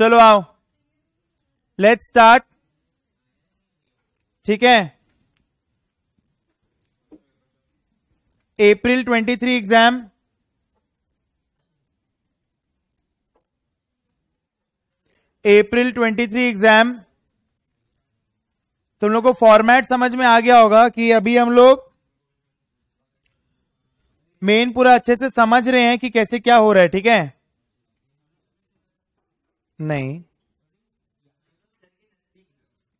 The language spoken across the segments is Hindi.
चलो आओ लेट स्टार्ट ठीक है अप्रैल 23 एग्जाम अप्रैल 23 एग्जाम तुम लोग को फॉर्मेट समझ में आ गया होगा कि अभी हम लोग मेन पूरा अच्छे से समझ रहे हैं कि कैसे क्या हो रहा है ठीक है नहीं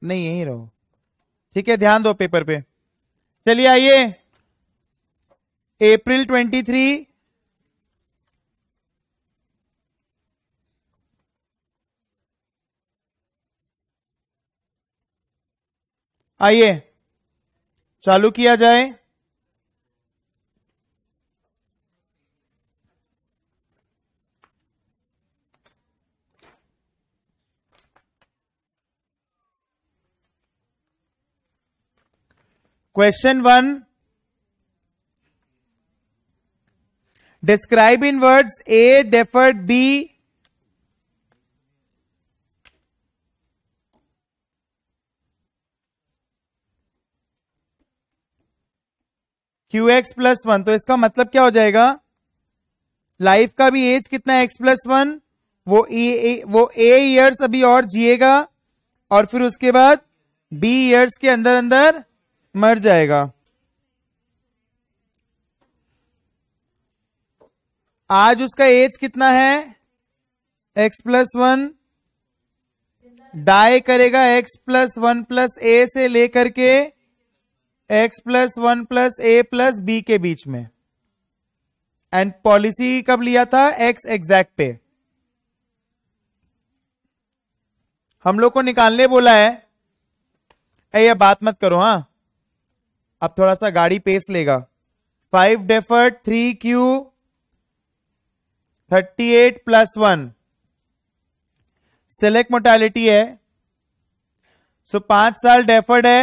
नहीं यहीं रहो ठीक है ध्यान दो पेपर पे चलिए आइए अप्रैल 23 आइए चालू किया जाए question one describe in words A deferred B Q X plus one तो इसका मतलब क्या हो जाएगा लाइफ का भी एज कितना एक्स प्लस वन वो ए, ए वो ए ईयर्स अभी और जिएगा और फिर उसके बाद बी ईयर्स के अंदर अंदर मर जाएगा आज उसका एज कितना है एक्स प्लस वन डाई करेगा X plus one plus A से लेकर के X plus one plus A plus B के बीच में एंड पॉलिसी कब लिया था एक्स एग्जैक्ट पे हम लोग को निकालने बोला है ये बात मत करो हाँ अब थोड़ा सा गाड़ी पेस लेगा five deferred three Q thirty eight plus one select mortality है सो पांच साल डेफर्ड है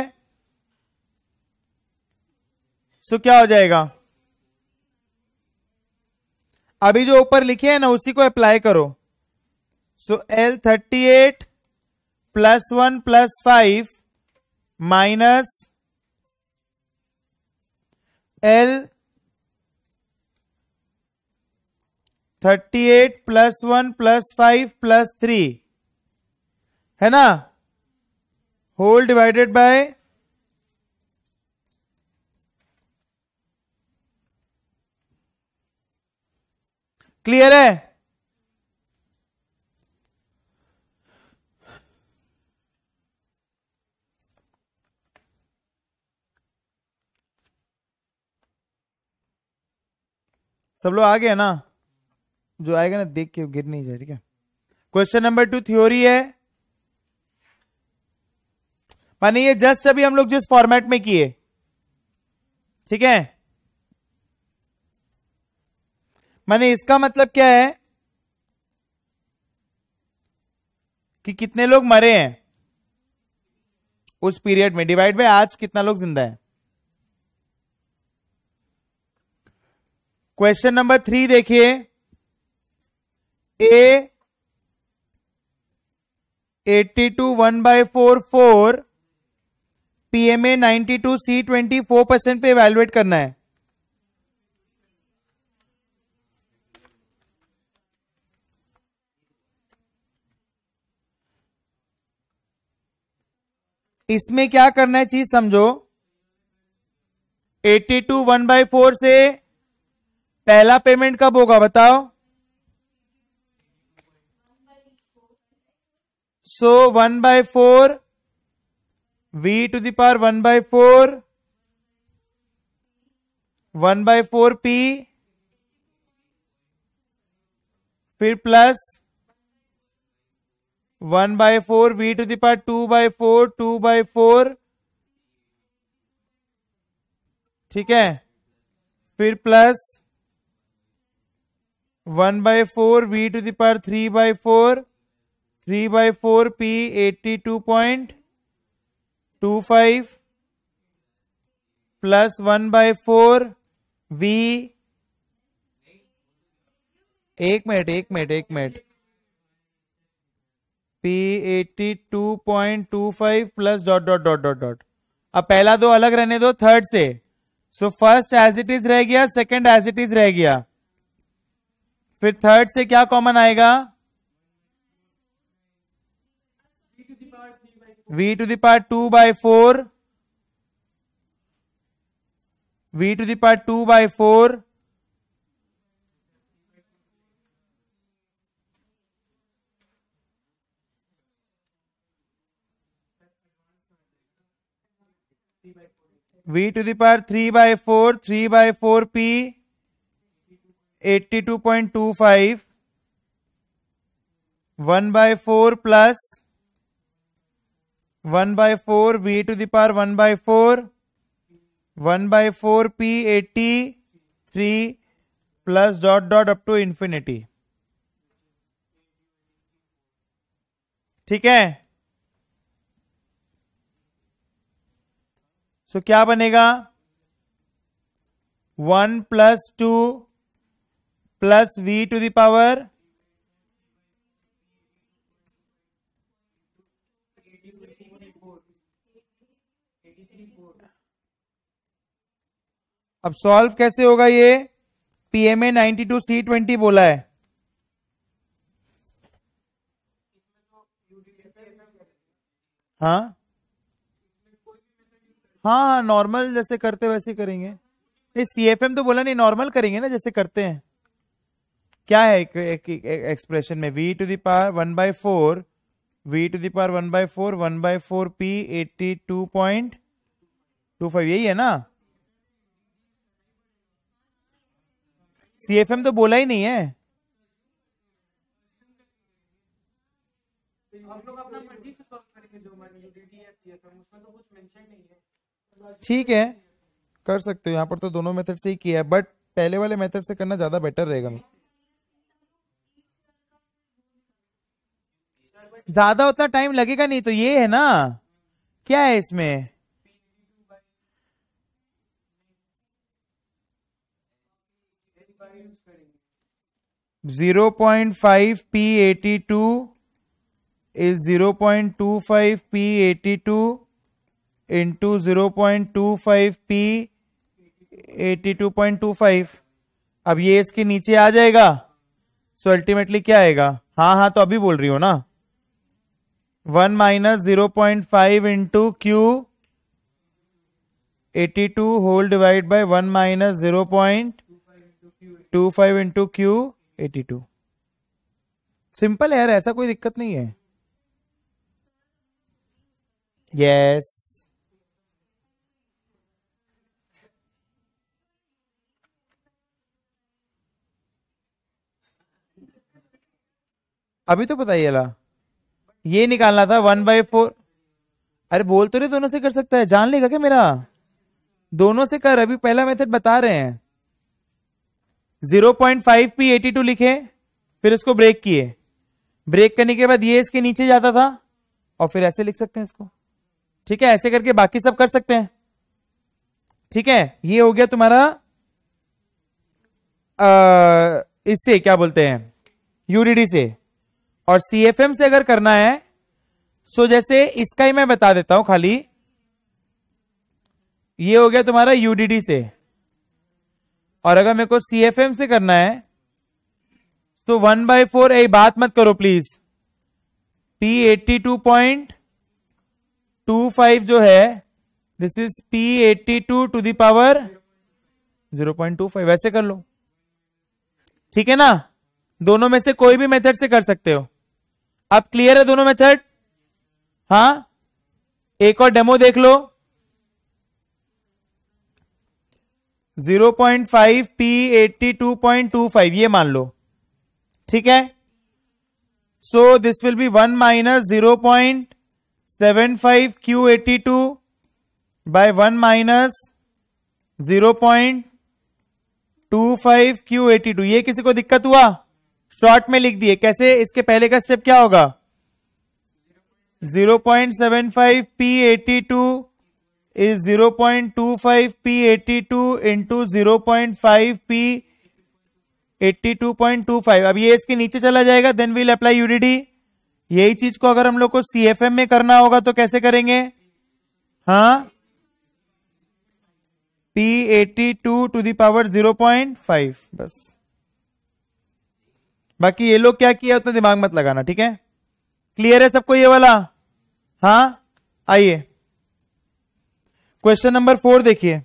सो क्या हो जाएगा अभी जो ऊपर लिखे है ना उसी को अप्लाई करो so L thirty eight plus one plus five minus L thirty eight plus one plus five plus three है ना होल डिवाइडेड बाय क्लियर है सब लोग आ गए ना जो आएगा ना देख के गिर नहीं जाए ठीक है क्वेश्चन नंबर टू थ्योरी है माने ये जस्ट अभी हम लोग जिस फॉर्मेट में किए ठीक है माने इसका मतलब क्या है कि कितने लोग मरे हैं उस पीरियड में डिवाइड बाय आज कितना लोग जिंदा है क्वेश्चन नंबर थ्री देखिए A eighty two one by four four PMA ninety two C twenty four percent पे इवेल्युएट करना है इसमें क्या करना है चीज समझो eighty two one by four से पहला पेमेंट कब होगा बताओ so one by four V to the power one by four one by four P फिर plus one by four V to the power two by four two by four ठीक है फिर plus one by four V to the power three by four three by four P eighty two point two five plus one by four V एक मिनट एक मिनट एक मिनट P eighty two point two five plus dot dot dot dot dot अब पहला दो अलग रहने दो थर्ड से so first as it is रह गया सेकंड एज इट इज रह गया फिर थर्ड से क्या कॉमन आएगा v to part two by four v to part two by four v to part three by four three by four P eighty two point two five one by four plus one by four V to the power one by four one by four P eighty three plus dot dot up to infinity ठीक है सो so, क्या बनेगा one plus two plus V to the power अब सॉल्व कैसे होगा ये पीएमए 92 सी ट्वेंटी बोला है हाँ हाँ नॉर्मल हाँ, जैसे करते वैसे करेंगे नहीं सीएफएम तो बोला नहीं नॉर्मल करेंगे ना जैसे करते हैं क्या है एक, एक, एक्सप्रेशन में V to the power one by four V to the power one by four one by four P eighty two point two five यही है ना सीएफएम तो बोला ही नहीं है ठीक है कर सकते हो यहाँ पर तो दोनों मेथड से ही किया है बट पहले वाले मेथड से करना ज्यादा बेटर रहेगा ज्यादा उतना टाइम लगेगा नहीं तो ये है ना क्या है इसमें zero point five P eighty two is zero point two five P eighty two into zero point two five P eighty two point two five अब ये इसके नीचे आ जाएगा सो so अल्टीमेटली क्या आएगा हाँ हाँ तो अभी बोल रही हो ना one minus zero point five into Q eighty two whole divide by one minus zero point two five into Q eighty two simple है यार ऐसा कोई दिक्कत नहीं है यस अभी तो बताइए ला ये निकालना था वन बाई फोर अरे बोल तो नहीं दोनों से कर सकता है जान लेगा क्या मेरा दोनों से कर अभी पहला मेथड बता रहे हैं zero point five P eighty two लिखे फिर इसको ब्रेक किए ब्रेक करने के बाद ये इसके नीचे जाता था और फिर ऐसे लिख सकते हैं इसको ठीक है ऐसे करके बाकी सब कर सकते हैं ठीक है ये हो गया तुम्हारा इससे क्या बोलते हैं यूडीडी से और सीएफएम से अगर करना है सो जैसे इसका ही मैं बता देता हूं खाली ये हो गया तुम्हारा यूडीडी से और अगर मेरे को सीएफएम से करना है तो वन बाई फोर ए बात मत करो please P eighty two point two five जो है this is P eighty two to the power zero point two five ऐसे कर लो ठीक है ना दोनों में से कोई भी मेथड से कर सकते हो आप क्लियर है दोनों मेथड हाँ एक और डेमो देख लो 0.5 टू फाइव ये मान लो ठीक है so this will be one minus zero point seven five Q eighty two by one minus zero point two five Q eighty two ये किसी को दिक्कत हुआ शॉर्ट में लिख दिए कैसे इसके पहले का स्टेप क्या होगा 0.75 P82 five 0.25 P82 two point two five अब ये इसके नीचे चला जाएगा देन विल अप्लाई यूडीडी यही चीज को अगर हम लोग को सी में करना होगा तो कैसे करेंगे हा P eighty two to the power zero point five बस बाकी ये लोग क्या किया उतना दिमाग मत लगाना ठीक है क्लियर है सबको ये वाला हाँ आइए क्वेश्चन नंबर फोर देखिए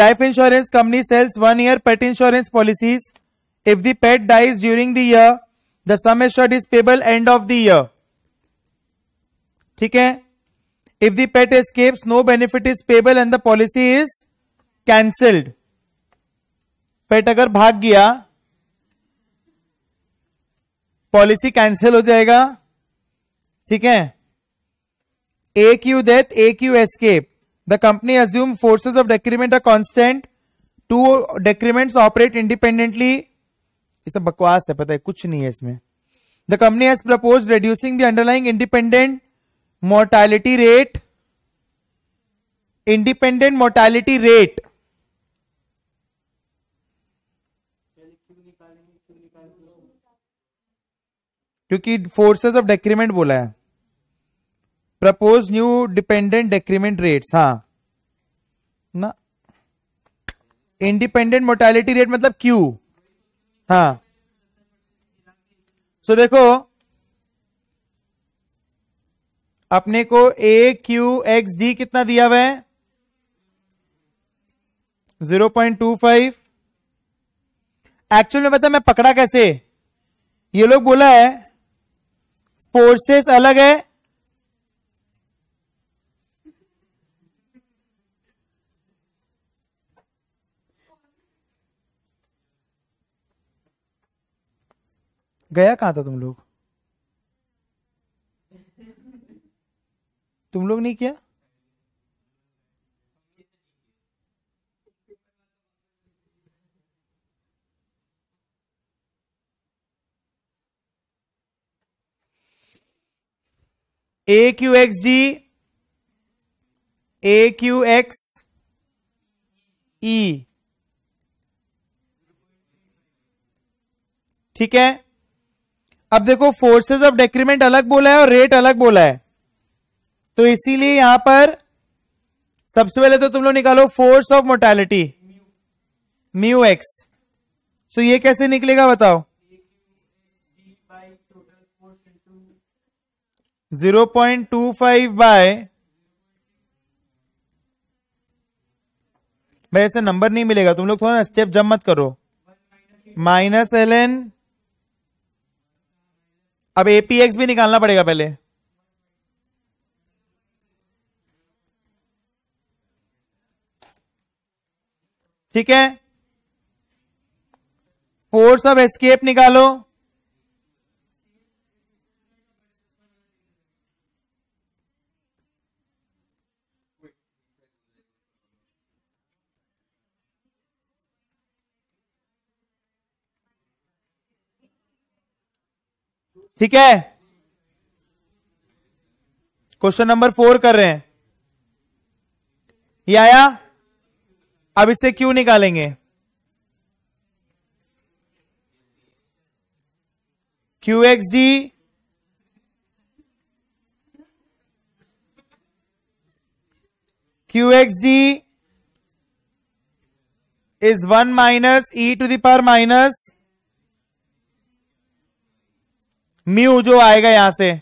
life insurance company sells one year pet insurance policies if the pet dies during the year the sum assured is payable end of the year ठीक है if the pet escapes no benefit is payable and the policy is cancelled pet अगर भाग गया पॉलिसी कैंसिल हो जाएगा ठीक है A Q death A Q escape the company assume forces of डेक्रीमेंट are constant two decrements operate independently ये सब बकवास है पता है कुछ नहीं है इसमें the company has propose reducing the underlying independent mortality rate independent mortality rate क्योंकि फोर्सेस ऑफ डेक्रीमेंट बोला है propose new dependent decrement rates हाँ ना इंडिपेंडेंट मोर्टेलिटी रेट मतलब क्यू हाँ सो so, देखो अपने को ए क्यू एक्स डी कितना दिया हुआ है zero point two five actual में पता मैं पकड़ा कैसे ये लोग बोला है फोर्सेस अलग है गया कहां था तुम लोग तुम लोग नहीं किया A Q X G A Q X E ठीक है अब देखो फोर्सेस ऑफ डेक्रीमेंट अलग बोला है और रेट अलग बोला है तो इसीलिए यहां पर सबसे पहले तो तुम लोग निकालो force of mortality mu X so ये कैसे निकलेगा बताओ zero point two five by भाई ऐसा नंबर नहीं मिलेगा तुम लोग थोड़ा स्टेप जम मत करो माइनस एल एन अब एपीएक्स भी निकालना पड़ेगा पहले ठीक है फोर्स ऑफ एस्केप निकालो ठीक है क्वेश्चन नंबर फोर कर रहे हैं ये आया अब इसे क्यों निकालेंगे Q X D Q X D is one minus E to the power minus mu जो आएगा यहां से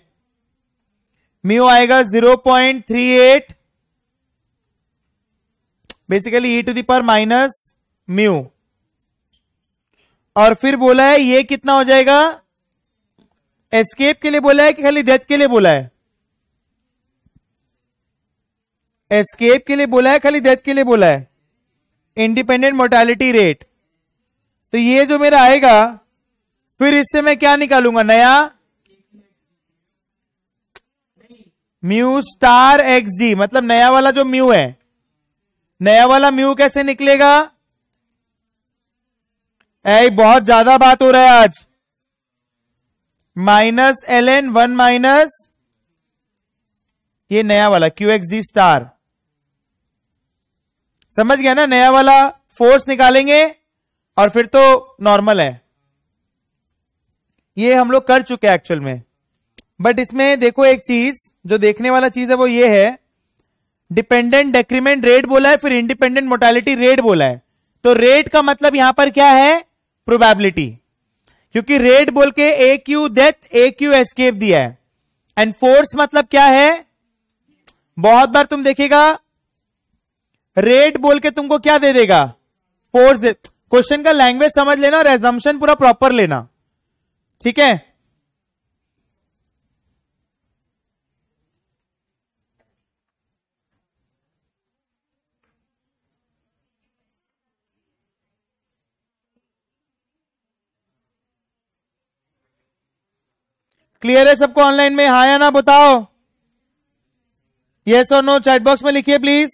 म्यू आएगा 0.38 basically E to power minus mu और फिर बोला है ये कितना हो जाएगा एस्केप के लिए बोला है कि खाली डेथ के लिए बोला है एस्केप के लिए बोला है खाली डेथ के लिए बोला है इंडिपेंडेंट मोर्टेलिटी रेट तो ये जो मेरा आएगा फिर इससे मैं क्या निकालूंगा नया म्यू स्टार एक्स जी मतलब नया वाला जो म्यू है नया वाला म्यू कैसे निकलेगा ए बहुत ज्यादा बात हो रहा है आज minus L N one minus ये नया वाला क्यू एक्स जी स्टार समझ गया ना नया वाला फोर्स निकालेंगे और फिर तो नॉर्मल है ये हम लोग कर चुके हैं एक्चुअल में बट इसमें देखो एक चीज जो देखने वाला चीज है वो ये है डिपेंडेंट डेक्रीमेंट रेट बोला है फिर इंडिपेंडेंट मोर्टेलिटी रेट बोला है तो रेट का मतलब यहां पर क्या है प्रोबेबिलिटी क्योंकि रेट बोल के A Q death A Q escape दिया है एंड फोर्स मतलब क्या है बहुत बार तुम देखेगा रेट बोल के तुमको क्या दे देगा फोर्स दे क्वेश्चन का लैंग्वेज समझ लेना और एजम्पन पूरा प्रॉपर लेना ठीक है क्लियर है सबको ऑनलाइन में हाँ या ना बताओ यस और नो चैट बॉक्स में लिखिए प्लीज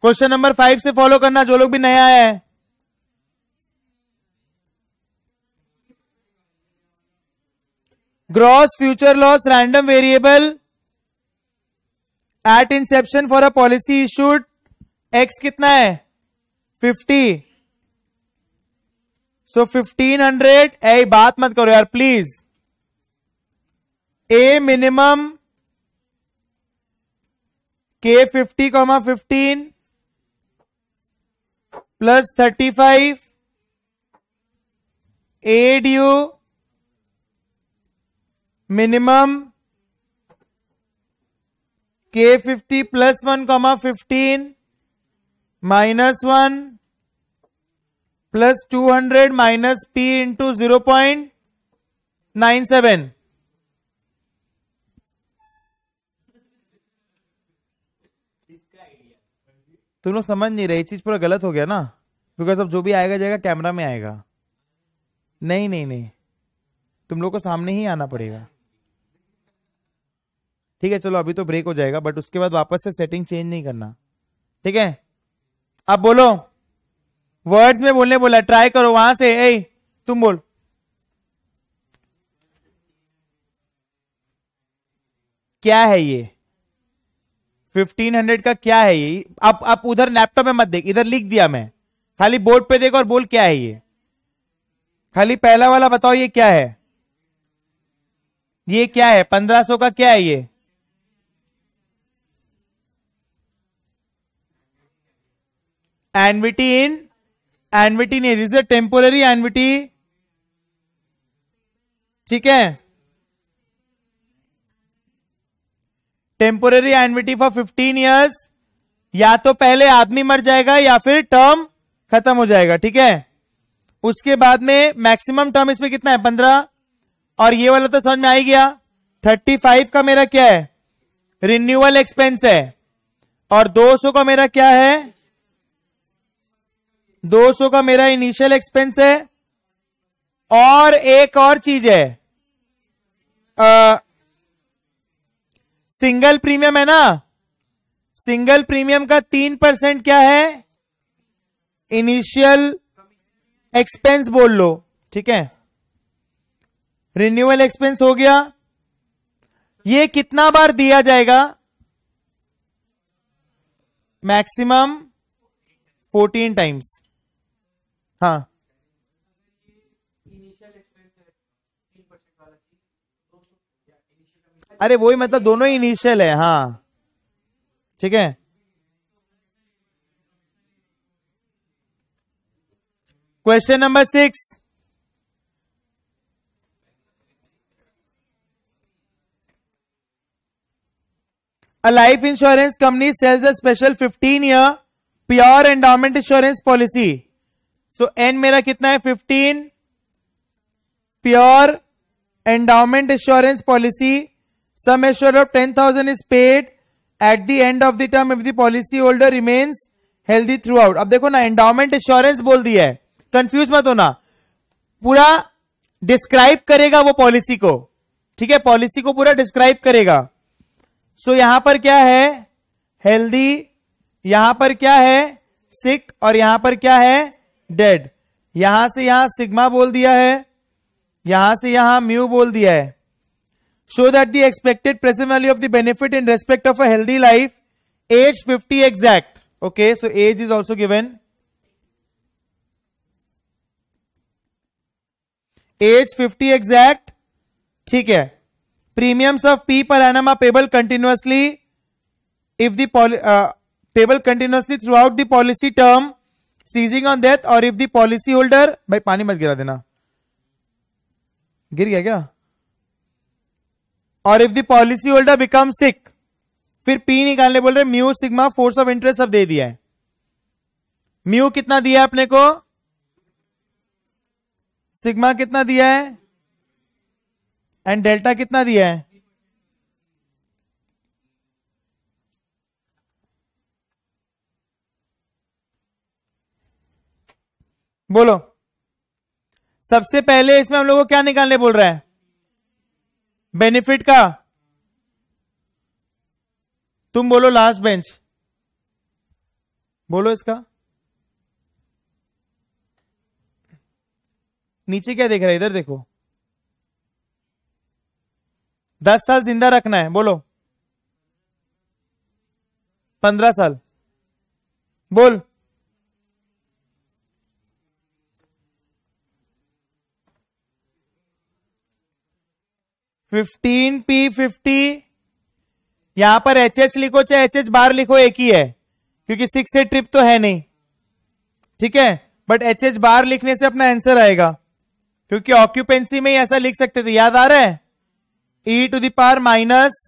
क्वेश्चन नंबर फाइव से फॉलो करना जो लोग भी नया है gross future loss random variable at inception for a policy issued X कितना है फिफ्टी सो फिफ्टीन हंड्रेड ए बात मत करो यार please A minimum K fifty comma fifteen plus thirty five A due minimum K fifty plus one comma fifteen minus one plus two hundred minus P into zero point nine seven तुम लोग समझ नहीं रहे चीज पूरा गलत हो गया ना बिकॉज अब जो भी आएगा जाएगा कैमरा में आएगा नहीं नहीं नहीं तुम लोग को सामने ही आना पड़ेगा ठीक है चलो अभी तो ब्रेक हो जाएगा बट उसके बाद वापस से सेटिंग चेंज नहीं करना ठीक है अब बोलो वर्ड्स में बोलने बोला ट्राई करो वहां से ए तुम बोल क्या है ये 1500 का क्या है ये आप आप उधर लैपटॉप में मत देख इधर लिख दिया मैं खाली बोर्ड पे देखो और बोल क्या है ये खाली पहला वाला बताओ ये क्या है ये क्या है 1500 का क्या है ये एनविटी इन एनविटी नहीं this is a temporary annuity ठीक है temporary annuity for fifteen years या तो पहले आदमी मर जाएगा या फिर टर्म खत्म हो जाएगा ठीक है उसके बाद में मैक्सिमम टर्म इसमें कितना है पंद्रह और ये वाला तो समझ में आ ही गया थर्टी फाइव का मेरा क्या है रिन्यूअल एक्सपेंस है और दो सौ का मेरा क्या है 200 का मेरा इनिशियल एक्सपेंस है और एक और चीज है आ, सिंगल प्रीमियम है ना सिंगल प्रीमियम का तीन परसेंट क्या है इनिशियल एक्सपेंस बोल लो ठीक है रिन्यूअल एक्सपेंस हो गया ये कितना बार दिया जाएगा मैक्सिमम फोर्टीन टाइम्स हाँ अरे वही मतलब दोनों ही इनिशियल है हाँ ठीक है question number six a life insurance company sells a special fifteen year pure endowment insurance policy so, एन मेरा कितना है fifteen pure endowment insurance policy sum assure of ten thousand is paid at the end of the term if the policy holder remains healthy throughout अब देखो ना एंडाउमेंट इंश्योरेंस बोल दिया है कंफ्यूज मत होना पूरा डिस्क्राइब करेगा वो पॉलिसी को ठीक है पॉलिसी को पूरा डिस्क्राइब करेगा सो so, यहां पर क्या है हेल्दी यहां पर क्या है सिक और यहां पर क्या है डेड यहां से यहां सिग्मा बोल दिया है यहां से यहां म्यू बोल दिया है show that the expected present value of the benefit in respect of a healthy life age 50 exact okay so age is also given age 50 exact ठीक है premiums of P per annum are payable continuously if the payable continuously throughout the policy term ceasing on death और इफ दी पॉलिसी होल्डर भाई पानी मत गिरा देना गिर गया क्या और if the policy holder become sick फिर पी निकालने बोल रहे mu sigma force of interest सब दे दिया है म्यू कितना दिया है अपने को सिग्मा कितना दिया है एंड डेल्टा कितना दिया है बोलो सबसे पहले इसमें हम लोगों को क्या निकालने बोल रहा है बेनिफिट का तुम बोलो लास्ट बेंच बोलो इसका नीचे क्या देख रहा है इधर देखो दस साल जिंदा रखना है बोलो पंद्रह साल बोल फिफ्टीन पी फिफ्टी यहां पर एच एच लिखो चाहे एच एच बार लिखो एक ही है क्योंकि सिक्स से ट्रिप तो है नहीं ठीक है बट एच एच बार लिखने से अपना आंसर आएगा क्योंकि ऑक्यूपेंसी में ही ऐसा लिख सकते थे याद आ रहा है E to the power minus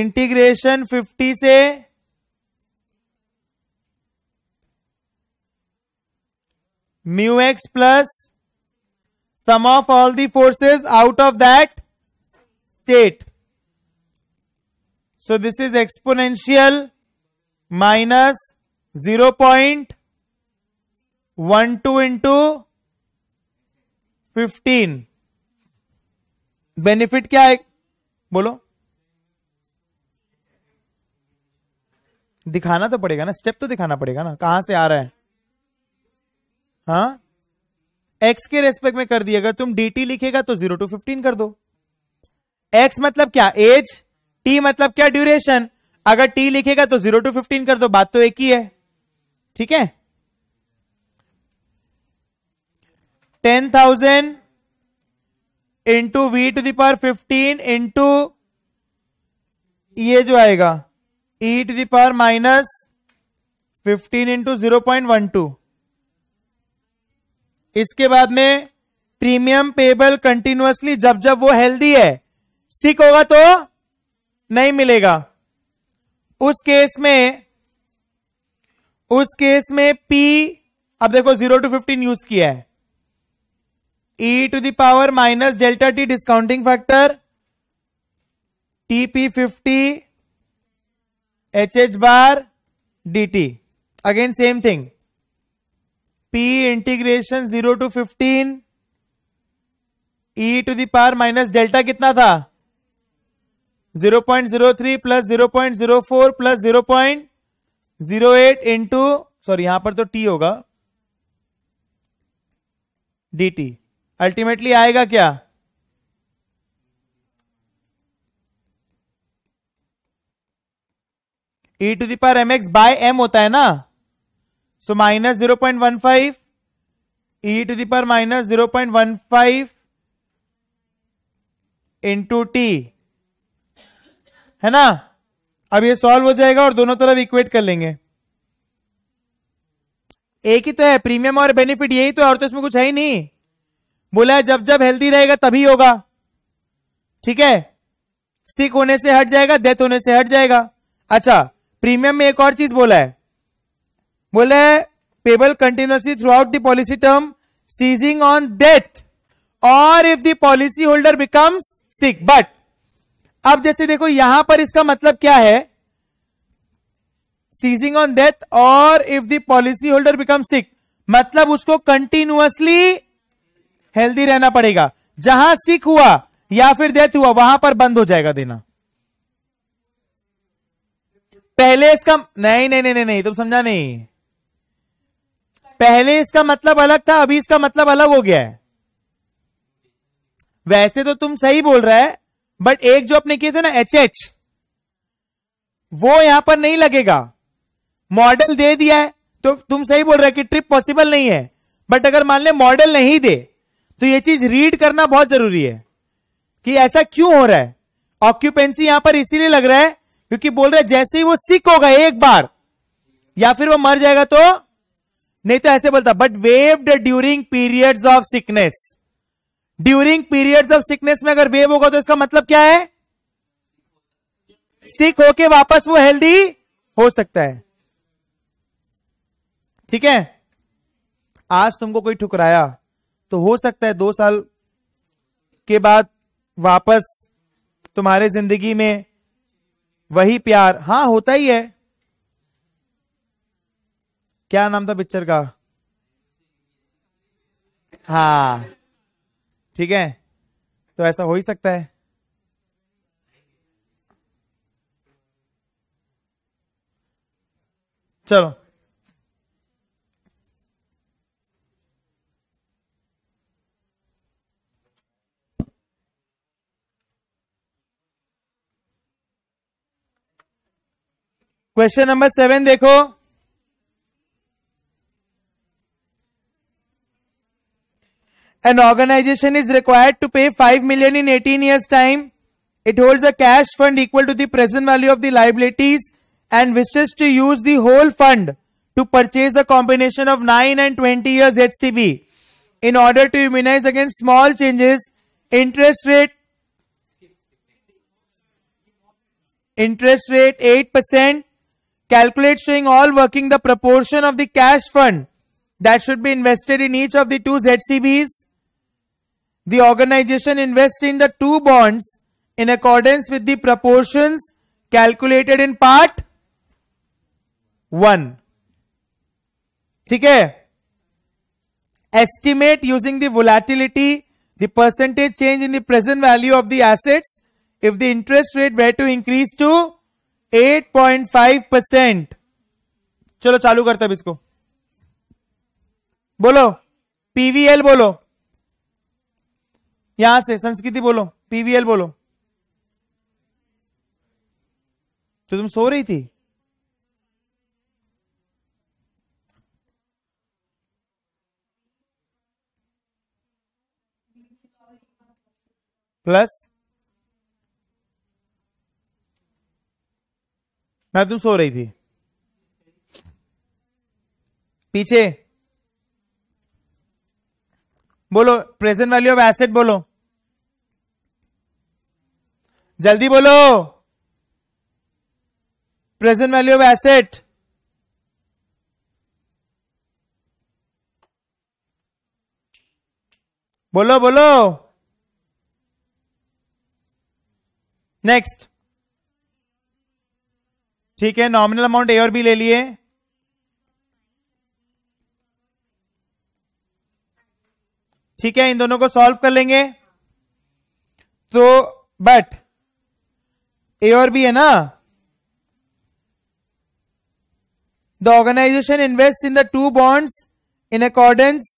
integration 50 से mu X plus sum of all the forces out of that state. So this is exponential minus 0.12 into 15. Benefit क्या है बोलो दिखाना तो पड़ेगा ना स्टेप तो दिखाना पड़ेगा ना कहां से आ रहा है हाँ एक्स के रेस्पेक्ट में कर दिया अगर तुम डी टी लिखेगा तो जीरो टू फिफ्टीन कर दो एक्स मतलब क्या एज टी मतलब क्या ड्यूरेशन अगर टी लिखेगा तो जीरो टू फिफ्टीन कर दो बात तो एक ही है ठीक है ten thousand into V to the power fifteen into ये जो आएगा E to the power minus fifteen into zero point one two इसके बाद में प्रीमियम पेबल कंटिन्यूसली जब जब वो हेल्दी है सिक होगा तो नहीं मिलेगा उस केस में उस केस में पी अब देखो जीरो टू फिफ्टीन यूज किया है E to the power minus delta T discounting factor TP fifty H H bar D T again same thing P integration zero to fifteen E to the power minus delta कितना था zero point zero three plus zero point zero four plus zero point zero eight into sorry यहां पर तो टी होगा डी टी अल्टीमेटली आएगा क्या E to the power M X by M होता है ना so minus zero point one five E to power minus zero point one five into T है ना अब ये सॉल्व हो जाएगा और दोनों तरफ इक्वेट कर लेंगे एक ही तो है प्रीमियम और बेनिफिट यही तो है और तो इसमें कुछ है ही नहीं बोला है जब जब हेल्दी रहेगा तभी होगा ठीक है सिक होने से हट जाएगा डेथ होने से हट जाएगा अच्छा प्रीमियम में एक और चीज बोला है बोले payable continuously throughout the policy term ceasing on death और if the policy holder becomes sick but अब जैसे देखो यहां पर इसका मतलब क्या है सीजिंग ऑन डेथ और if the policy holder become sick मतलब उसको कंटिन्यूअसली हेल्दी रहना पड़ेगा जहां सिक हुआ या फिर डेथ हुआ वहां पर बंद हो जाएगा देना पहले इसका नहीं नहीं नहीं नहीं, नहीं तुम समझा नहीं पहले इसका मतलब अलग था अभी इसका मतलब अलग हो गया है वैसे तो तुम सही बोल रहा है बट एक जो अपने किए थे ना एच एच वो यहां पर नहीं लगेगा मॉडल दे दिया है तो तुम सही बोल रहे हो कि ट्रिप पॉसिबल नहीं है बट अगर मान ले मॉडल नहीं दे तो ये चीज रीड करना बहुत जरूरी है कि ऐसा क्यों हो रहा है ऑक्यूपेंसी यहां पर इसीलिए लग रहा है क्योंकि बोल रहे जैसे ही वो सिक होगा एक बार या फिर वो मर जाएगा तो नहीं तो ऐसे बोलता but waived during periods of sickness during periods of sickness में अगर वेव होगा तो इसका मतलब क्या है सिक होके वापस वो हेल्दी हो सकता है ठीक है आज तुमको कोई ठुकराया तो हो सकता है दो साल के बाद वापस तुम्हारे जिंदगी में वही प्यार हां होता ही है क्या नाम था पिक्चर का हाँ ठीक है तो ऐसा हो ही सकता है चलो क्वेश्चन नंबर सेवन देखो An organization is required to pay 5 million in 18 years time. It holds a cash fund equal to the present value of the liabilities and wishes to use the whole fund to purchase the combination of 9 and 20 years HCB in order to immunize against small changes, interest rate interest rate 8%, calculate showing all working the proportion of the cash fund that should be invested in each of the two ZCBs the organization invests in the two bonds in accordance with the proportions calculated in part 1 ठीक है estimate using the volatility the percentage change in the present value of the assets if the interest rate were to increase to 8.5 percent चलो चालू करते अब इसको बोलो पीवीएल बोलो यहां से संस्कृति बोलो पीवीएल बोलो तो तुम सो रही थी प्लस मैं तुम सो रही थी पीछे बोलो प्रेजेंट वैल्यू ऑफ एसेट बोलो जल्दी बोलो प्रेजेंट वैल्यू ऑफ एसेट बोलो बोलो नेक्स्ट ठीक है नॉमिनल अमाउंट ए और बी ले लिए ठीक है इन दोनों को सॉल्व कर लेंगे तो बट ए और बी है ना the organization invest in the two bonds in accordance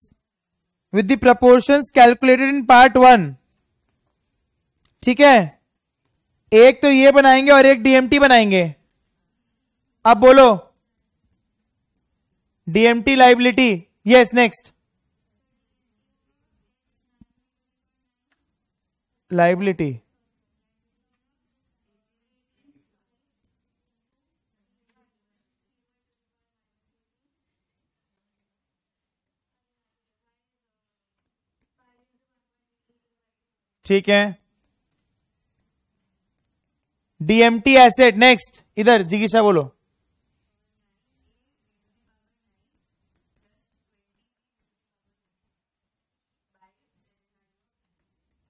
with the proportion calculated in part one ठीक है एक तो ये बनाएंगे और एक डीएमटी बनाएंगे अब बोलो DMT liability yes next liability ठीक है डीएमटी एसेट नेक्स्ट इधर जिगीशा बोलो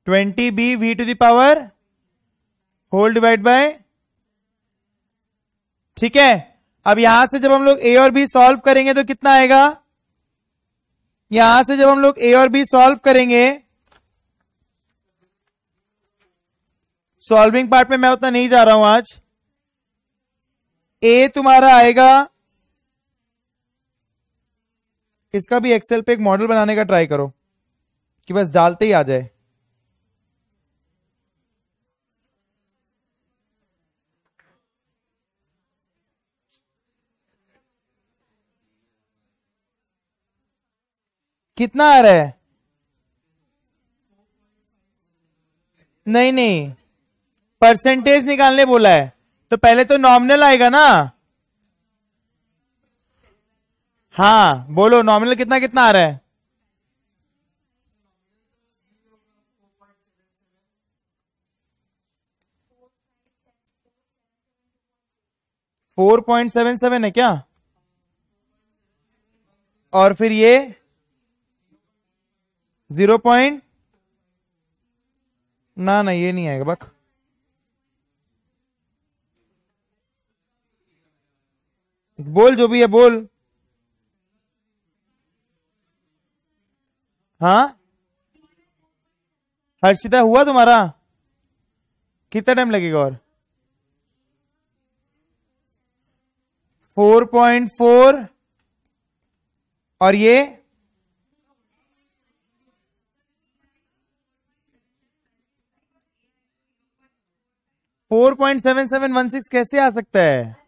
twenty B V to the power whole divide by ठीक है अब यहां से जब हम लोग ए और बी सॉल्व करेंगे तो कितना आएगा यहां से जब हम लोग ए और बी सॉल्व करेंगे सॉल्विंग पार्ट में मैं उतना नहीं जा रहा हूं आज ए तुम्हारा आएगा इसका भी एक्सेल पे एक मॉडल बनाने का ट्राई करो कि बस डालते ही आ जाए कितना आ रहा है नहीं नहीं परसेंटेज निकालने बोला है तो पहले तो नॉमिनल आएगा ना हाँ बोलो नॉमिनल कितना कितना आ रहा है फोर पॉइंट सेवन सेवन है क्या और फिर ये जीरो पॉइंट ना ना ये नहीं आएगा बक बोल जो भी है बोल हाँ हर्षिता हुआ तुम्हारा कितना टाइम लगेगा और फोर पॉइंट फोर और ये four point seven seven one six कैसे आ सकता है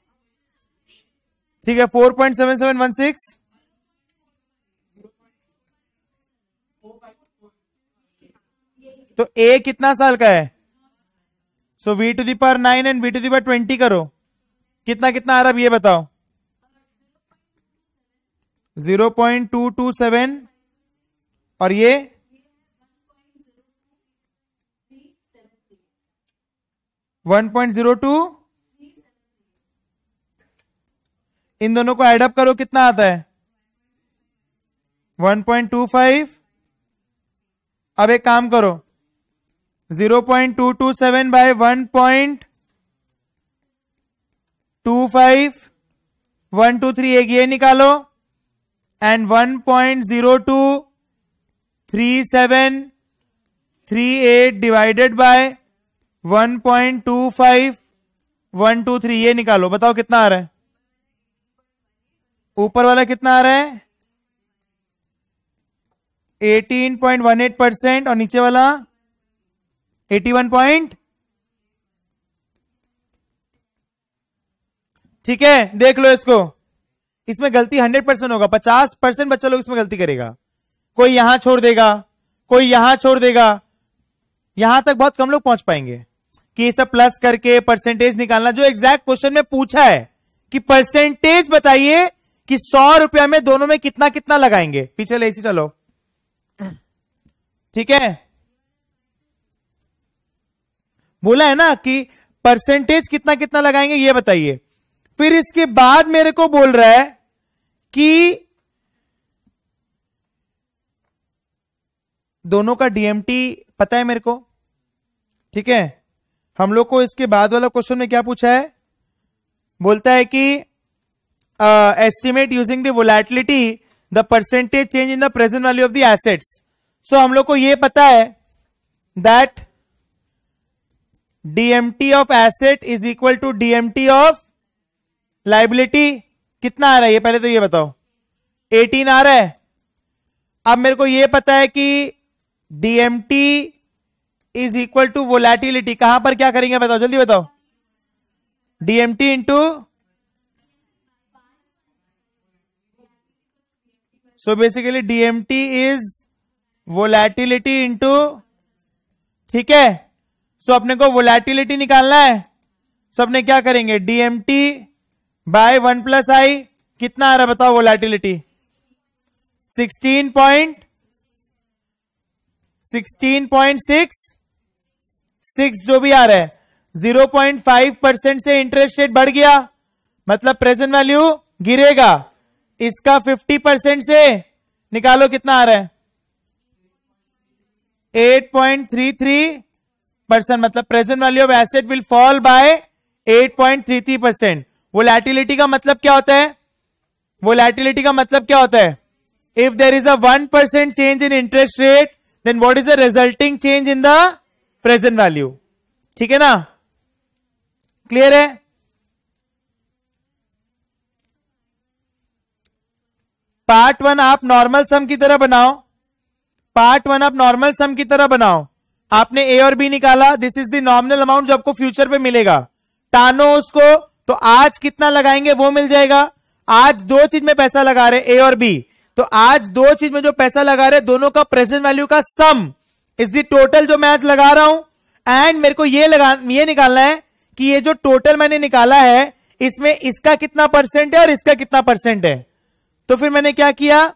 ठीक है four point seven seven one six तो ए कितना साल का है so we to the power nine and V to the power twenty करो कितना कितना आ रहा है ये बताओ zero point two two seven और ये वन पॉइंट जीरो टू इन दोनों को एडअप करो कितना आता है 1.25 अब एक काम करो 0.227 point two two seven by one point two five one two three एक ये निकालो and one point zero two three seven three eight divided by one point two five one two three ये निकालो बताओ कितना आ रहा है ऊपर वाला कितना आ रहा है 18.18 परसेंट और नीचे वाला 81 पॉइंट ठीक है देख लो इसको इसमें गलती 100 परसेंट होगा 50 परसेंट बच्चा लोग इसमें गलती करेगा कोई यहां छोड़ देगा कोई यहां छोड़ देगा यहां तक बहुत कम लोग पहुंच पाएंगे कि ये सब प्लस करके परसेंटेज निकालना जो एग्जैक्ट क्वेश्चन में पूछा है कि परसेंटेज बताइए कि सौ रुपया में दोनों में कितना कितना लगाएंगे पीछे ले चलो ठीक है बोला है ना कि परसेंटेज कितना कितना लगाएंगे ये बताइए फिर इसके बाद मेरे को बोल रहा है कि दोनों का डीएमटी पता है मेरे को ठीक है हम लोग को इसके बाद वाला क्वेश्चन में क्या पूछा है बोलता है कि uh, estimate using the volatility the percentage change in the present value of the assets. So हम लोग को ये पता है that DMT of asset is equal to DMT of liability कितना आ रहा है ये पहले तो ये बताओ 18 आ रहा है अब मेरे को ये पता है कि DMT is equal to volatility कहां पर क्या करेंगे बताओ जल्दी बताओ DMT into so basically DMT is volatility into ठीक है सो so, अपने को वोलेटिलिटी निकालना है सो so, अपने क्या करेंगे DMT by one plus I कितना आ रहा बताओ volatility sixteen point sixteen point six six जो भी आ रहा है जीरो पॉइंट फाइव परसेंट से इंटरेस्ट रेट बढ़ गया मतलब प्रेजेंट वैल्यू गिरेगा इसका फिफ्टी परसेंट से निकालो कितना आ रहा है 8.33 परसेंट मतलब present value of asset will fall by 8.33 percent वो लैटिलिटी का मतलब क्या होता है वो लैटिलिटी का मतलब क्या होता है if there is a one percent change in interest rate then what is the resulting change in the present value ठीक है ना क्लियर है पार्ट वन आप नॉर्मल सम की तरह बनाओ पार्ट वन आप नॉर्मल सम की तरह बनाओ आपने ए और बी निकाला this is the nominal amount जो आपको फ्यूचर पे मिलेगा टानो उसको तो आज कितना लगाएंगे वो मिल जाएगा आज दो चीज में पैसा लगा रहे ए और बी तो आज दो चीज में जो पैसा लगा रहे दोनों का प्रेजेंट वैल्यू का सम इज दी टोटल जो मैं आज लगा रहा हूं एंड मेरे को ये लगा ये निकालना है कि ये जो टोटल मैंने निकाला है इसमें इसका कितना परसेंट है और इसका कितना परसेंट है तो फिर मैंने क्या किया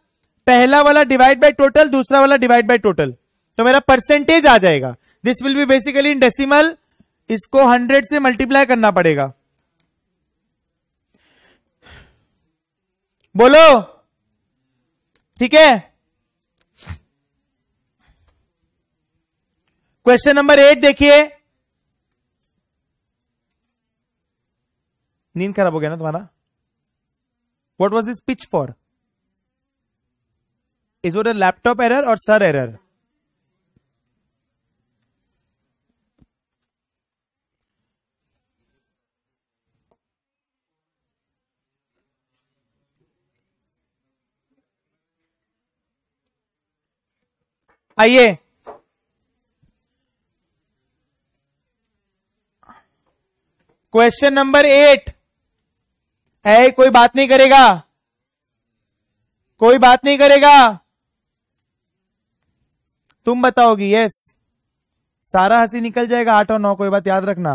पहला वाला डिवाइड बाय टोटल दूसरा वाला डिवाइड बाय टोटल तो मेरा परसेंटेज आ जाएगा this will be basically in decimal इसको हंड्रेड से मल्टीप्लाई करना पड़ेगा बोलो ठीक है क्वेश्चन नंबर एट देखिए नींद खराब हो गया ना तुम्हारा what was this pitch for is vote a laptop error और सर एरर आइए क्वेश्चन नंबर एट है कोई बात नहीं करेगा कोई बात नहीं करेगा तुम बताओगी यस सारा हंसी निकल जाएगा आठ और नौ कोई बात याद रखना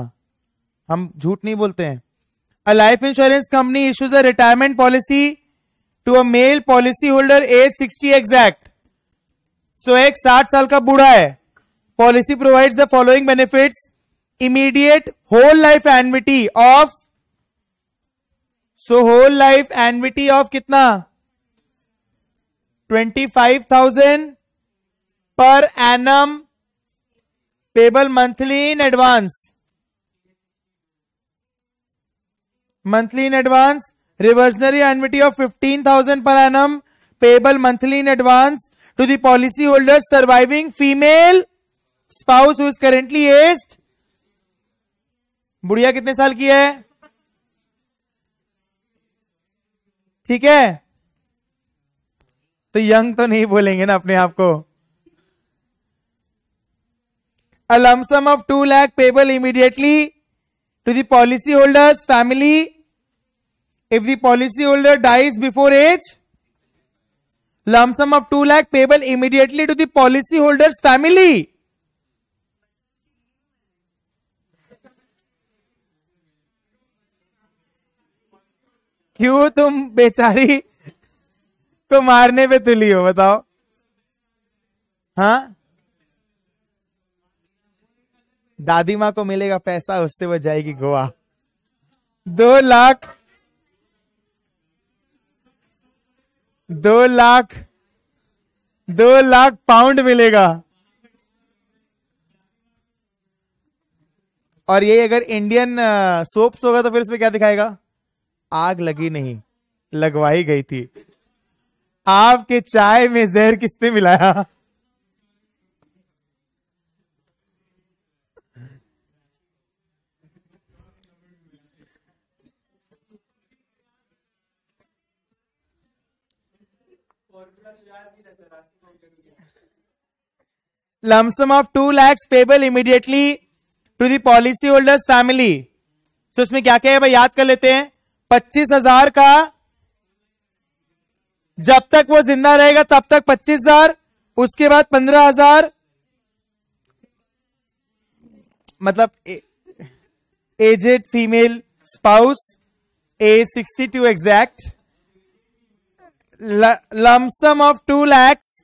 हम झूठ नहीं बोलते हैं a life insurance company issues a retirement policy to a male policy holder age sixty exact so एक साठ साल का बूढ़ा है policy provides the following benefits immediate whole life annuity of so whole life annuity of कितना twenty five thousand per annum payable monthly in advance monthly in advance reversionary annuity of fifteen thousand per annum payable monthly in advance to the policy holder surviving female spouse who is currently एस्ट बुढ़िया कितने साल की है ठीक है तो यंग तो नहीं बोलेंगे ना अपने आप को a lump sum of 2 lakh payable immediately to the policy holder's family if the policy holder dies before age lump sum of 2 lakh payable immediately to the policy holder's family क्यों तुम बेचारी को मारने पे तुली हो बताओ हाँ दादी माँ को मिलेगा पैसा उससे वो जाएगी गोवा दो लाख दो लाख दो लाख पाउंड मिलेगा और ये अगर इंडियन सोप्स होगा तो फिर इसमें क्या दिखाएगा आग लगी नहीं लगवाई गई थी आपके चाय में जहर किसने मिलाया lump sum of 2 lakhs payable immediately to the policy holders family तो इसमें क्या क्या है भाई याद कर लेते हैं पच्चीस हजार का जब तक वो जिंदा रहेगा तब तक पच्चीस हजार उसके बाद पंद्रह हजार मतलब aged female spouse a sixty two exact lump sum of two lakhs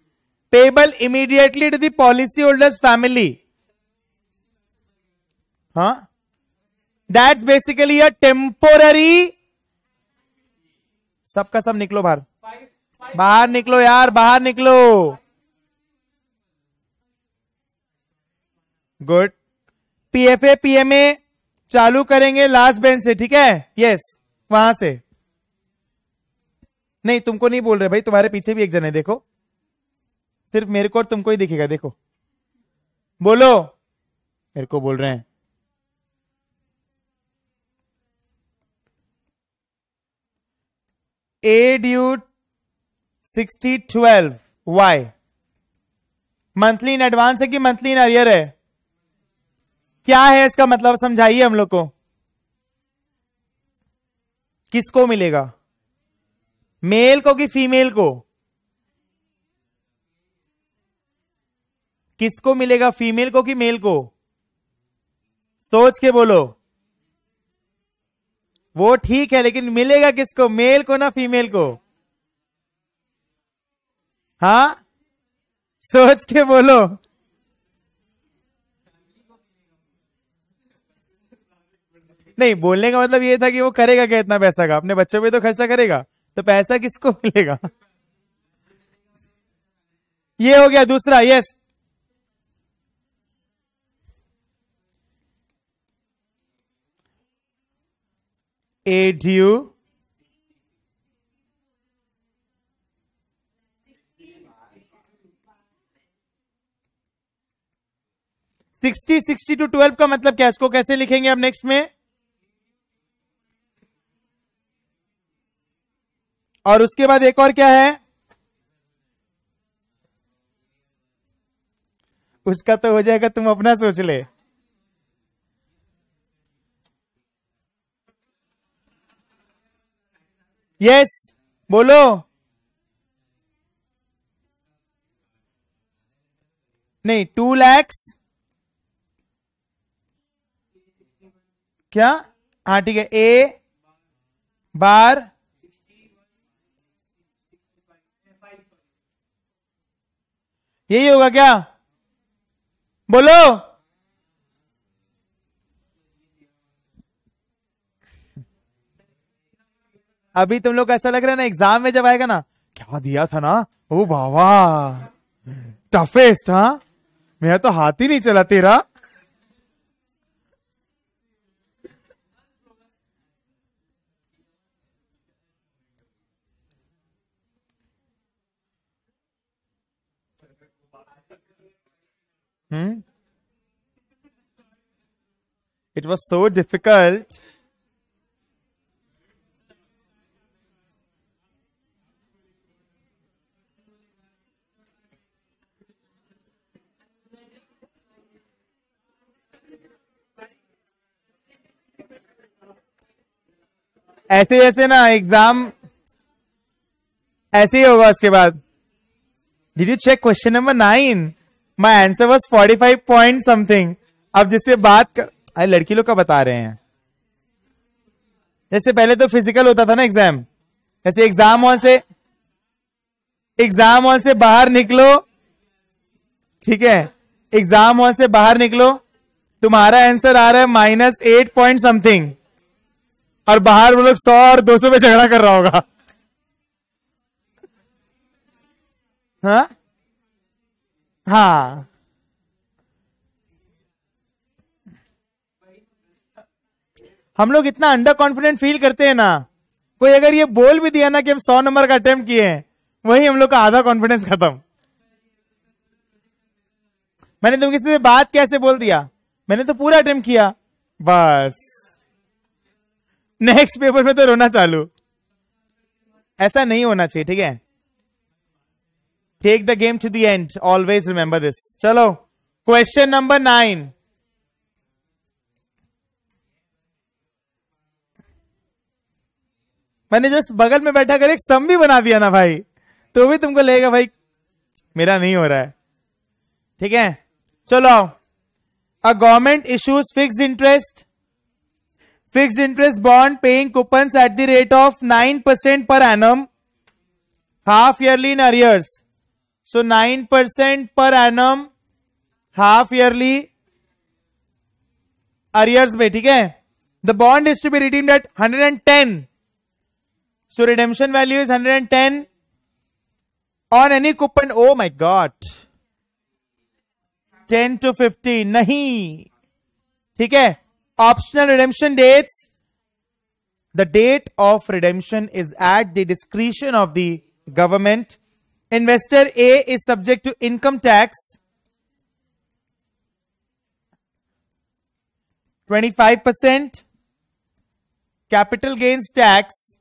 payable immediately to the policy holders family हाँ दैट्स बेसिकली अ टेम्पोररी सबका सब निकलो बाहर बाहर निकलो यार बाहर निकलो गुड पीएफए पीएमए चालू करेंगे लास्ट बेंच से ठीक है यस yes, वहां से नहीं तुमको नहीं बोल रहे भाई तुम्हारे पीछे भी एक जने देखो सिर्फ मेरे को और तुमको ही दिखेगा देखो बोलो मेरे को बोल रहे हैं a due sixty twelve Y monthly in advance है कि मंथली इन अरियर है क्या है इसका मतलब समझाइए हम लोग को किसको मिलेगा मेल को कि फीमेल को किसको मिलेगा फीमेल को कि मेल को सोच के बोलो वो ठीक है लेकिन मिलेगा किसको मेल को ना फीमेल को हा सोच के बोलो नहीं बोलने का मतलब ये था कि वो करेगा क्या इतना पैसा का अपने बच्चों पे तो खर्चा करेगा तो पैसा किसको मिलेगा ये हो गया दूसरा yes at you sixty sixty two twelve का मतलब क्या है इसको कैसे लिखेंगे अब नेक्स्ट में और उसके बाद एक और क्या है उसका तो हो जाएगा तुम अपना सोच ले यस बोलो नहीं टू लैक्स क्या हाँ ठीक है ए बार यही होगा क्या बोलो अभी तुम लोग ऐसा लग रहा है ना एग्जाम में जब आएगा ना क्या दिया था ना ओ बाबा टफेस्ट हाँ मेरा तो हाथ ही नहीं चला तेरा hmm it was so difficult ऐसे जैसे ना एग्जाम ऐसे ही होगा उसके बाद did you check question number nine my answer was forty five point something अब जिससे बात कर अरे लड़की लोग का बता रहे हैं जैसे पहले तो फिजिकल होता था ना एग्जाम जैसे एग्जाम हॉल से एग्जाम हॉल से बाहर निकलो ठीक है एग्जाम हॉल से बाहर निकलो तुम्हारा आंसर आ रहा है माइनस एट पॉइंट समथिंग और बाहर वो लोग सौ और दो सौ में झगड़ा कर रहा होगा हाँ हा? हम लोग इतना अंडर कॉन्फिडेंट फील करते हैं ना कोई अगर ये बोल भी दिया ना कि हम सौ नंबर का अटेम्प्ट किए हैं वही हम लोग का आधा कॉन्फिडेंस खत्म मैंने तुम किसी से बात कैसे बोल दिया मैंने तो पूरा अटेम्प्ट किया बस नेक्स्ट पेपर में तो रोना चालू ऐसा नहीं होना चाहिए ठीक है take the game to the end always remember this चलो क्वेश्चन नंबर नाइन मैंने जस्ट बगल में बैठा कर एक स्तंभ भी बना दिया ना भाई तो भी तुमको लगेगा भाई मेरा नहीं हो रहा है ठीक है चलो a government issues fix interest fixed interest bond paying coupons at the rate of 9% per annum half yearly in arrears so 9% per annum half yearly arrears में ठीक है the bond is to be redeemed at 110 so redemption value is 110 on any coupon oh my god 10 to 15 नहीं ठीक है Optional redemption dates. The date of redemption is at the discretion of the government. Investor A is subject to income tax 25%, capital gains tax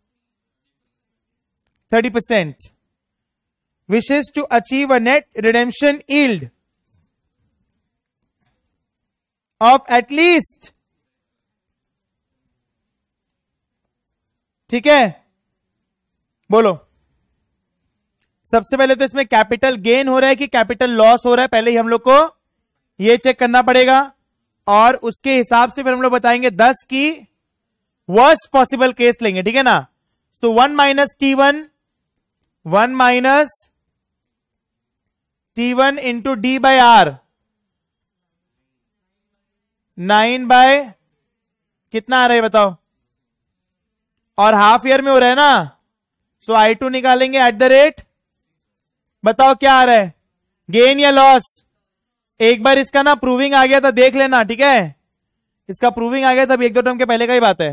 30%, wishes to achieve a net redemption yield of at least ठीक है बोलो सबसे पहले तो इसमें कैपिटल गेन हो रहा है कि कैपिटल लॉस हो रहा है पहले ही हम लोग को यह चेक करना पड़ेगा और उसके हिसाब से फिर हम लोग बताएंगे दस की वर्स्ट पॉसिबल केस लेंगे ठीक है ना तो one minus T one one minus T one into D by R nine by कितना आ रहा है बताओ और हाफ ईयर में हो रहा है ना सो आई टू निकालेंगे एट द रेट बताओ क्या आ रहा है गेन या लॉस एक बार इसका ना प्रूविंग आ गया था देख लेना ठीक है इसका प्रूविंग आ गया था एक दो टर्म के पहले का ही बात है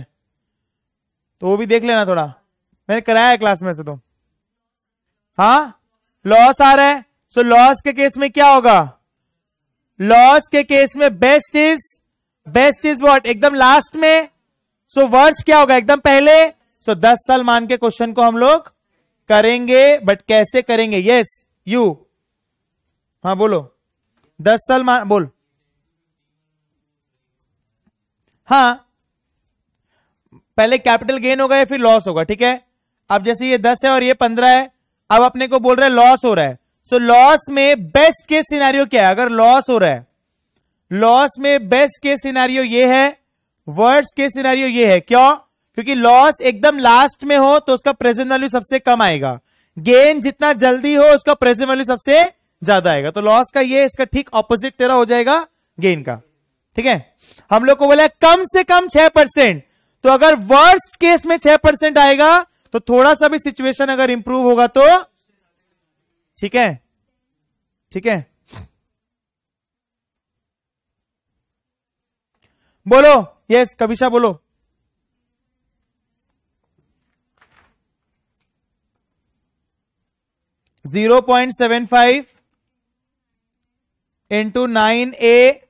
तो वो भी देख लेना थोड़ा मैंने कराया है क्लास में से तो हाँ लॉस आ रहा है सो लॉस के केस में क्या होगा लॉस के केस में best is best is what एकदम लास्ट में सो so, वर्ष क्या होगा एकदम पहले सो so, दस साल मान के क्वेश्चन को हम लोग करेंगे बट कैसे करेंगे यस यू हाँ बोलो दस साल मान बोल हाँ पहले कैपिटल गेन होगा या फिर लॉस होगा ठीक है अब जैसे ये दस है और ये पंद्रह है अब अपने को बोल रहा है लॉस हो रहा है सो so, लॉस में बेस्ट केस सिनेरियो क्या है अगर लॉस हो रहा है लॉस में बेस्ट केस सिनेरियो ये है वर्ड्स केस सिनेरियो ये है क्यों क्योंकि लॉस एकदम लास्ट में हो तो उसका प्रेजेंट वैल्यू सबसे कम आएगा गेन जितना जल्दी हो उसका प्रेजेंट वैल्यू सबसे ज्यादा आएगा तो लॉस का ये इसका ठीक ऑपोजिट तेरा हो जाएगा गेन का ठीक है हम लोग को बोला कम से कम छह परसेंट तो अगर वर्स्ट केस में छह परसेंट आएगा तो थोड़ा सा भी सिचुएशन अगर इंप्रूव होगा तो ठीक है ठीक है बोलो यस कविशा बोलो zero point seven five into nine a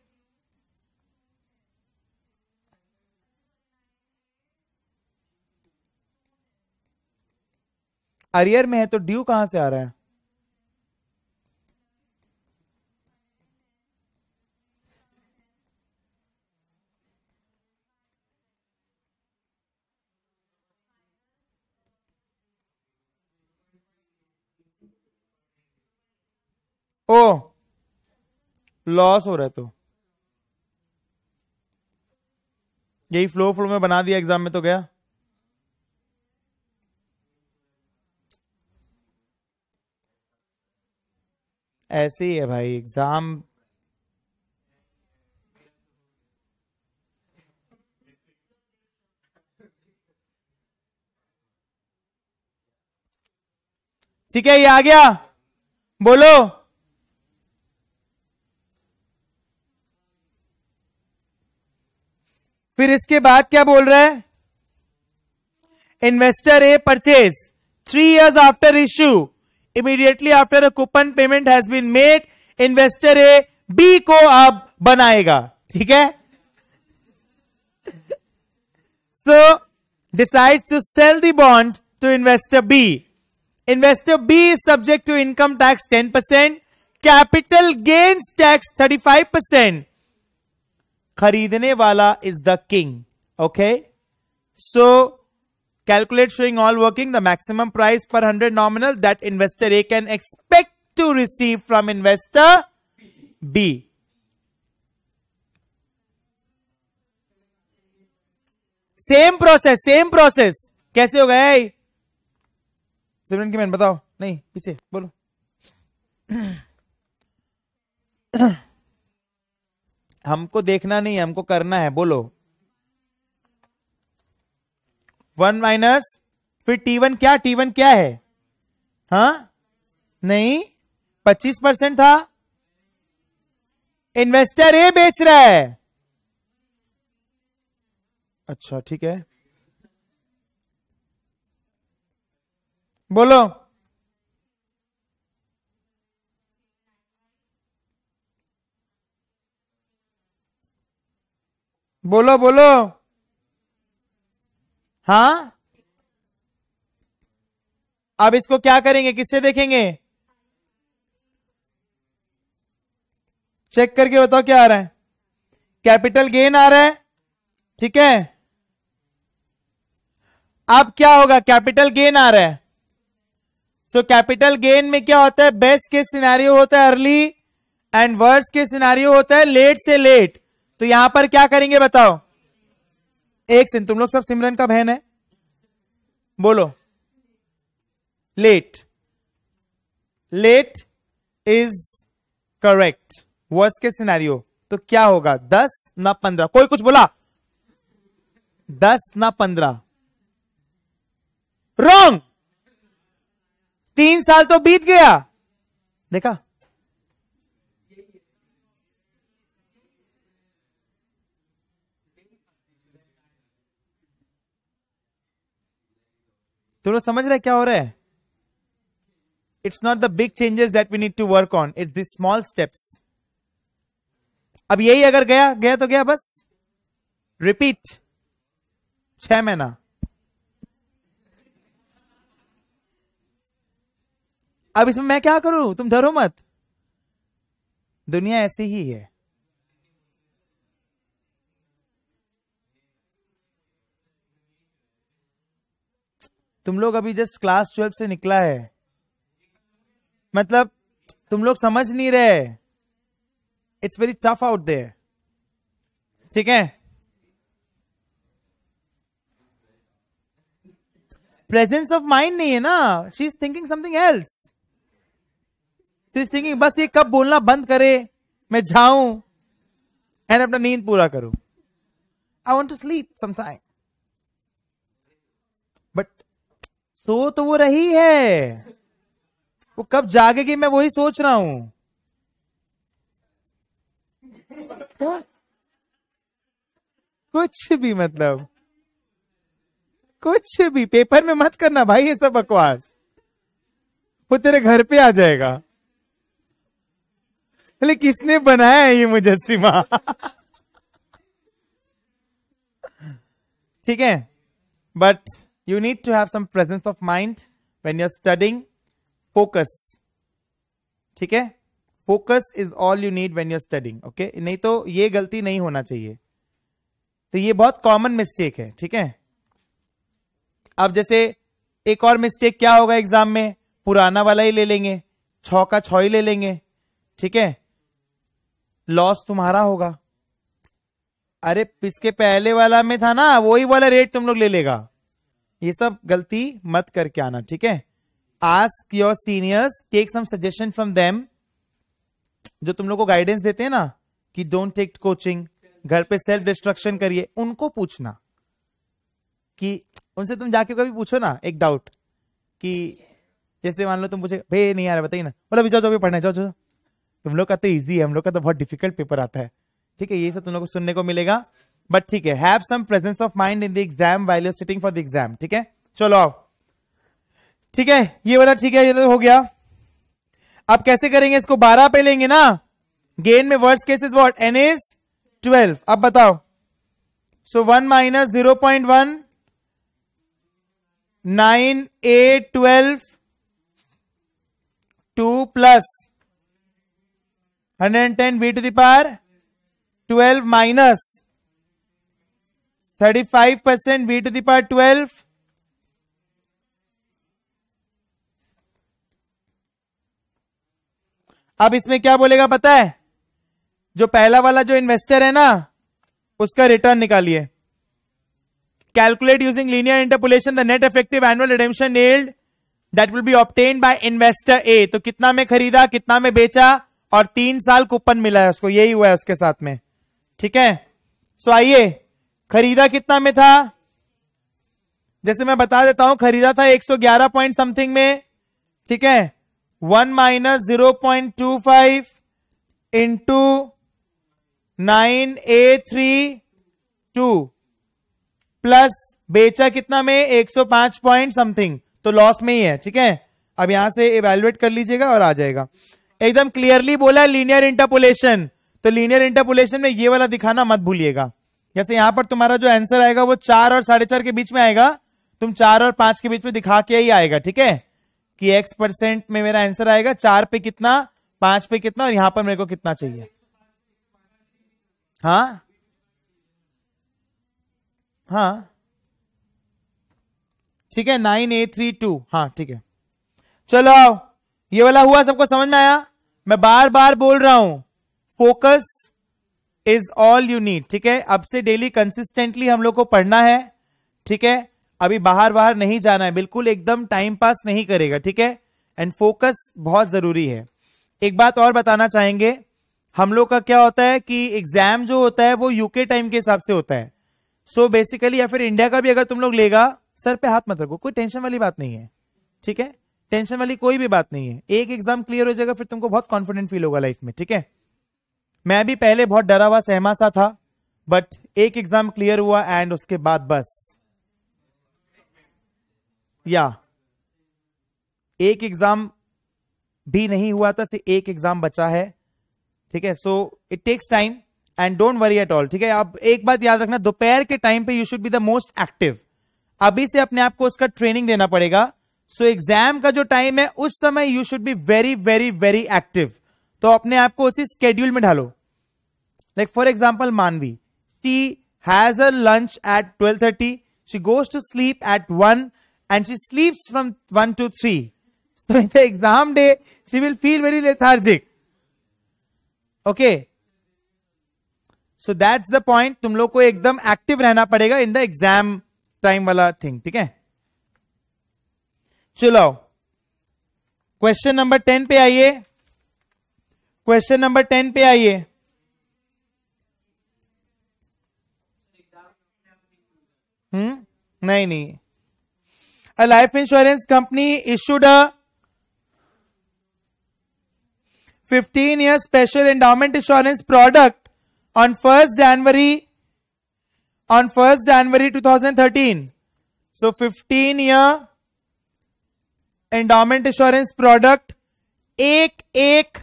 arrear में है तो ड्यू कहां से आ रहा है ओ लॉस हो रहा है तो यही फ्लो फ्लो में बना दिया एग्जाम में तो गया ऐसे ही है भाई एग्जाम ठीक है ये आ गया बोलो फिर इसके बाद क्या बोल रहा है investor A purchase three years after issue immediately after a coupon payment has been made investor A B को अब बनाएगा ठीक है so decide to sell the bond to investor B investor B is subject to income tax ten percent capital gains tax thirty five percent खरीदने वाला is the king okay so calculate showing all working the maximum price per hundred nominal that investor A can expect to receive from investor B same process same process कैसे हो गया सिमरन की मैन बताओ नहीं पीछे बोलो हमको देखना नहीं हमको करना है बोलो वन माइनस फिर टी वन क्या टी वन क्या है हा नहीं पच्चीस परसेंट था इन्वेस्टर ए बेच रहा है अच्छा ठीक है बोलो बोलो बोलो हाँ अब इसको क्या करेंगे किससे देखेंगे चेक करके बताओ क्या आ रहा है कैपिटल गेन आ रहा है ठीक है अब क्या होगा कैपिटल गेन आ रहा है सो कैपिटल गेन में क्या होता है बेस्ट के सिनेरियो होता है अर्ली एंड वर्स के सिनेरियो होता है लेट से लेट तो यहां पर क्या करेंगे बताओ एक सिंह तुम लोग सब सिमरन का बहन है बोलो late late is correct worse के सिनारियो तो क्या होगा दस ना पंद्रह कोई कुछ बोला दस ना पंद्रह रॉन्ग तीन साल तो बीत गया देखा तो लोग समझ रहे क्या हो रहा है it's not the big changes that we need to work on it's the small steps अब यही अगर गया गया तो गया बस रिपीट छह महीना अब इसमें मैं क्या करूं तुम डरो मत दुनिया ऐसी ही है तुम लोग अभी जस्ट क्लास ट्वेल्व से निकला है मतलब तुम लोग समझ नहीं रहे it's very tough out there ठीक है प्रेजेंस ऑफ माइंड नहीं है ना she is thinking something else singing बस ये कब बोलना बंद करे मैं जाऊं एंड अपना नींद पूरा करूं I want to sleep sometime सो तो वो रही है वो कब जागेगी मैं वही सोच रहा हूं कुछ भी मतलब कुछ भी पेपर में मत करना भाई ये सब बकवास वो तेरे घर पे आ जाएगा अरे किसने बनाया है ये मुजस्सिमा ठीक है but you need to have some presence of mind when you're studying focus ठीक है focus is all you need when you're studying okay नहीं तो ये गलती नहीं होना चाहिए तो ये बहुत कॉमन मिस्टेक है ठीक है अब जैसे एक और मिस्टेक क्या होगा एग्जाम में पुराना वाला ही ले लेंगे छ का छ ही ले लेंगे ठीक है लॉस तुम्हारा होगा अरे इसके पहले वाला में था ना वही वाला रेट तुम लोग ले लेगा ये सब गलती मत करके आना ठीक है ask your seniors take some suggestion from them जो तुम लोग को गाइडेंस देते हैं ना कि डोंट टेक कोचिंग घर पे सेल्फ डिस्ट्रक्शन करिए उनको पूछना कि उनसे तुम जाके कभी पूछो ना एक डाउट कि जैसे मान लो तुम पूछे भाई नहीं आ रहा बताइए ना बोला अभी जाओ जाओ पढ़ना जाओ जाओ तुम लोग का तो ईजी है हम लोग का तो बहुत डिफिकल्ट पेपर आता है ठीक है ये सब तुम लोग को सुनने को मिलेगा बट ठीक है have some presence of mind in the exam while you're sitting for the exam ठीक है चलो आओ ठीक है ये वाला ठीक है ये तो हो गया अब कैसे करेंगे इसको बारह पे लेंगे ना गेन में case is what N is twelve अब बताओ so one minus zero point one nine a twelve two plus hundred and ten B to the power twelve minus thirty five percent v to the power twelve अब इसमें क्या बोलेगा पता है जो पहला वाला जो इन्वेस्टर है ना उसका रिटर्न निकालिए calculate using linear interpolation the net effective annual redemption yield that will be obtained by investor A तो कितना में खरीदा कितना में बेचा और तीन साल कूपन मिला है उसको यही हुआ है उसके साथ में ठीक है सो आइए खरीदा कितना में था जैसे मैं बता देता हूं खरीदा था 111 पॉइंट समथिंग में ठीक है one minus zero point two five into nine a three two plus बेचा कितना में 105 पॉइंट समथिंग तो लॉस में ही है ठीक है अब यहां से इवेल्युएट कर लीजिएगा और आ जाएगा एकदम क्लियरली बोला लीनियर इंटरपोलेशन तो लीनियर इंटरपोलेशन में ये वाला दिखाना मत भूलिएगा जैसे यहां पर तुम्हारा जो आंसर आएगा वो चार और साढ़े चार के बीच में आएगा तुम चार और पांच के बीच में दिखा के ही आएगा ठीक है कि एक्स परसेंट में मेरा आंसर आएगा चार पे कितना पांच पे कितना और यहां पर मेरे को कितना चाहिए हाँ हाँ ठीक है नाइन ए थ्री टू हाँ ठीक है चलो ये वाला हुआ सबको समझ में आया मैं बार बार बोल रहा हूं focus is all you need ठीक है अब से डेली कंसिस्टेंटली हम लोग को पढ़ना है ठीक है अभी बाहर बाहर नहीं जाना है बिल्कुल एकदम टाइम पास नहीं करेगा ठीक है एंड फोकस बहुत जरूरी है एक बात और बताना चाहेंगे हम लोग का क्या होता है कि एग्जाम जो होता है वो यूके टाइम के हिसाब से होता है सो so बेसिकली या फिर इंडिया का भी अगर तुम लोग लेगा सर पे हाथ मत रखो कोई टेंशन वाली बात नहीं है ठीक है टेंशन वाली कोई भी बात नहीं है एक एग्जाम क्लियर हो जाएगा फिर तुमको बहुत कॉन्फिडेंट फील होगा लाइफ में ठीक है मैं भी पहले बहुत डरा हुआ सहमा सा था बट एक एग्जाम क्लियर हुआ एंड उसके बाद बस या एक एग्जाम भी नहीं हुआ था सिर्फ एक एग्जाम बचा है ठीक है so it takes time and don't worry at all ठीक है आप एक बात याद रखना दोपहर के टाइम पे you should be the most active अभी से अपने आप को उसका ट्रेनिंग देना पड़ेगा सो so, एग्जाम का जो टाइम है उस समय you should be very very very active तो अपने आप को उसी स्केड्यूल में ढालो Like for example, Manvi, she has a lunch at 12.30. She goes to sleep at 1 and she sleeps from 1 to 3. So in the exam day, she will feel very lethargic. Okay. so that's the point tum log ko ekdam active rehna padega in the exam time wala thing theek hai chalo question number 10 pe aaiye question number 10 pe aaiye हम्म नहीं नहीं a life insurance company issued a fifteen year special endowment insurance product on first January on first January 2013 so 15 year endowment insurance product एक एक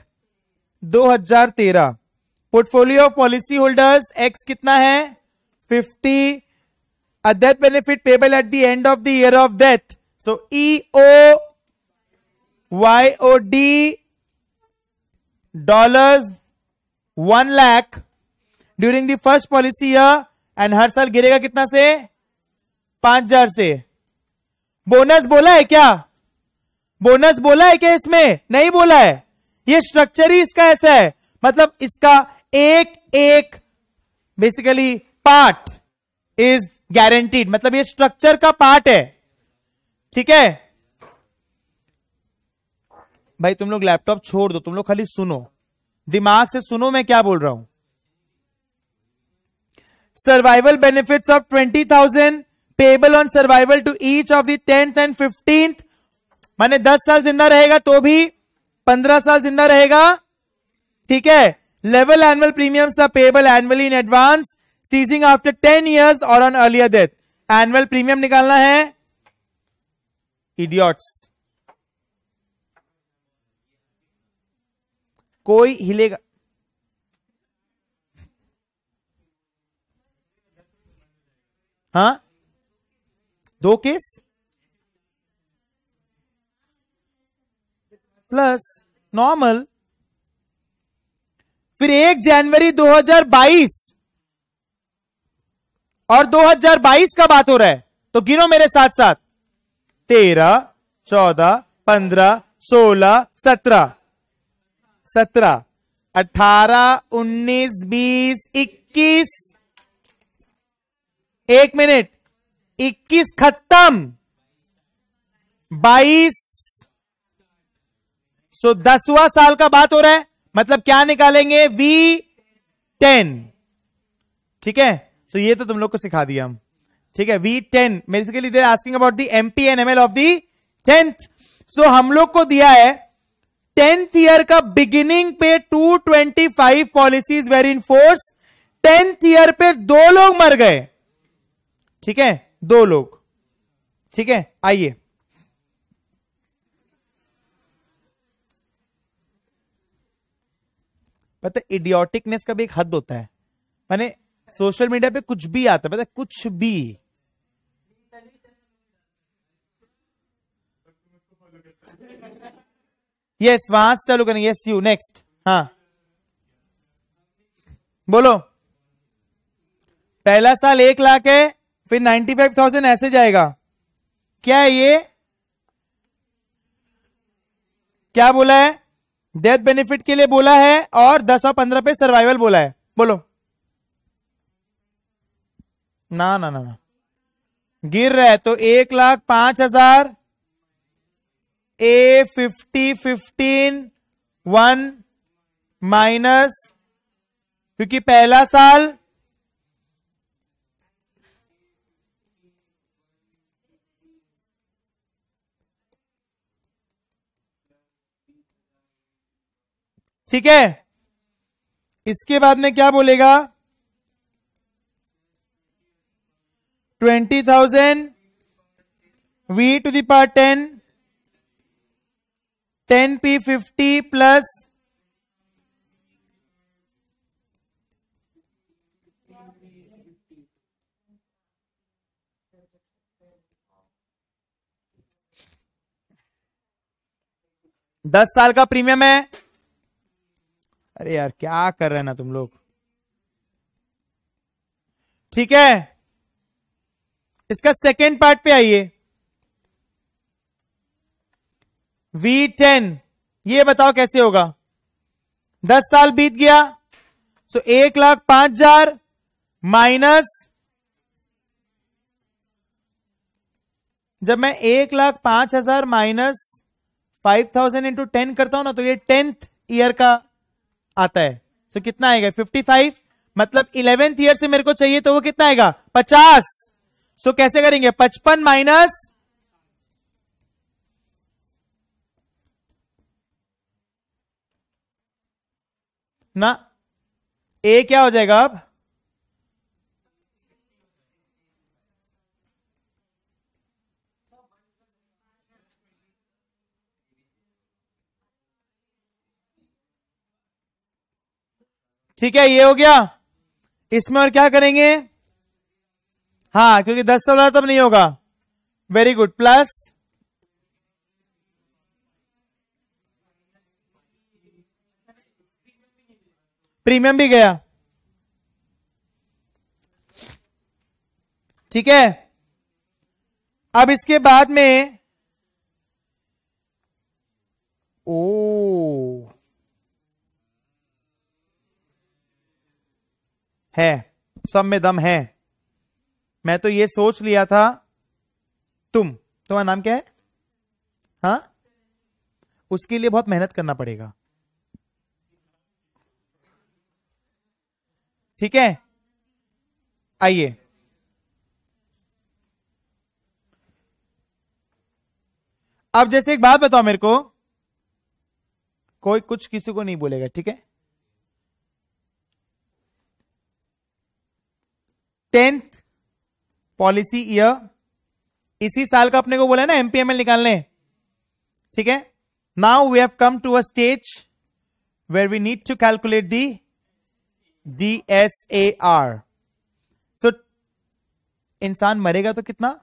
2013 portfolio of policy holders X कितना है 50 a death benefit payable at the end of the year of death. So EO YOD dollars one lakh during the first policy year and हर साल गिरेगा कितना से पांच हजार से बोनस बोला है क्या बोनस बोला है क्या इसमें नहीं बोला है ये स्ट्रक्चर ही इसका ऐसा है मतलब इसका एक एक बेसिकली पार्ट इज गारंटीड मतलब ये स्ट्रक्चर का पार्ट है ठीक है भाई तुम लोग लैपटॉप छोड़ दो तुम लोग खाली सुनो दिमाग से सुनो मैं क्या बोल रहा हूं survival benefits of twenty thousand payable on survival to each of tenth tenth and fifteenth माने दस साल जिंदा रहेगा तो भी पंद्रह साल जिंदा रहेगा ठीक है level annual premiums are payable annually in advance ceasing after ten years और on earlier death annual premium निकालना है इडियट्स कोई हिलेगा हा दो केस प्लस नॉर्मल फिर एक जनवरी 2022 और 2022 का बात हो रहा है तो गिनो मेरे साथ साथ तेरह चौदह पंद्रह सोलह सत्रह सत्रह अठारह उन्नीस बीस इक्कीस एक मिनट इक्कीस खत्म बाईस सो दसवा साल का बात हो रहा है मतलब क्या निकालेंगे वी टेन ठीक है तो ये तो तुम लोग को सिखा दिया हम ठीक है V ten basically they're asking about the MP and ML of the tenth so हम लोग को दिया है टेंथ ईयर का बिगिनिंग पे 225 policies were in force tenth year पे दो लोग मर गए ठीक है दो लोग ठीक है आइए पता इडियोटिकनेस का भी एक हद होता है मैंने सोशल मीडिया पे कुछ भी आता है पता है कुछ भी यस वहां से चालू करेंगे यस यू नेक्स्ट हाँ बोलो पहला साल एक लाख है फिर नाइन्टी फाइव थाउजेंड ऐसे जाएगा क्या है ये क्या बोला है डेथ बेनिफिट के लिए बोला है और दस और पंद्रह पे सर्वाइवल बोला है बोलो ना ना ना ना गिर रहा है तो एक लाख पांच हजार A fifty fifteen one minus क्योंकि पहला साल ठीक है इसके बाद में क्या बोलेगा twenty thousand v to the power ten ten P fifty plus दस साल का प्रीमियम है अरे यार क्या कर रहे हैं ना तुम लोग ठीक है इसका सेकेंड पार्ट पे आइए वी टेन ये बताओ कैसे होगा दस साल बीत गया सो एक लाख पांच हजार माइनस जब मैं एक लाख पांच हजार minus five thousand into ten करता हूं ना तो ये टेंथ ईयर का आता है सो so, कितना आएगा फिफ्टी फाइव मतलब इलेवेंथ ईयर से मेरे को चाहिए तो वो कितना आएगा पचास सो so, कैसे करेंगे पचपन माइनस ना ए क्या हो जाएगा अब ठीक है ये हो गया इसमें और क्या करेंगे हाँ क्योंकि दस से ज्यादा तब तो नहीं होगा वेरी गुड प्लस प्रीमियम भी गया ठीक है अब इसके बाद में ओ है सब में दम है मैं तो ये सोच लिया था तुम तुम्हारा नाम क्या है हा उसके लिए बहुत मेहनत करना पड़ेगा ठीक है आइए अब जैसे एक बात बताओ मेरे को कोई कुछ किसी को नहीं बोलेगा ठीक है टेंथ पॉलिसी ईयर इसी साल का अपने को बोला ना एमपीएमएल निकालने ठीक है now we have come to a stage to calculate the D S A R so इंसान मरेगा तो कितना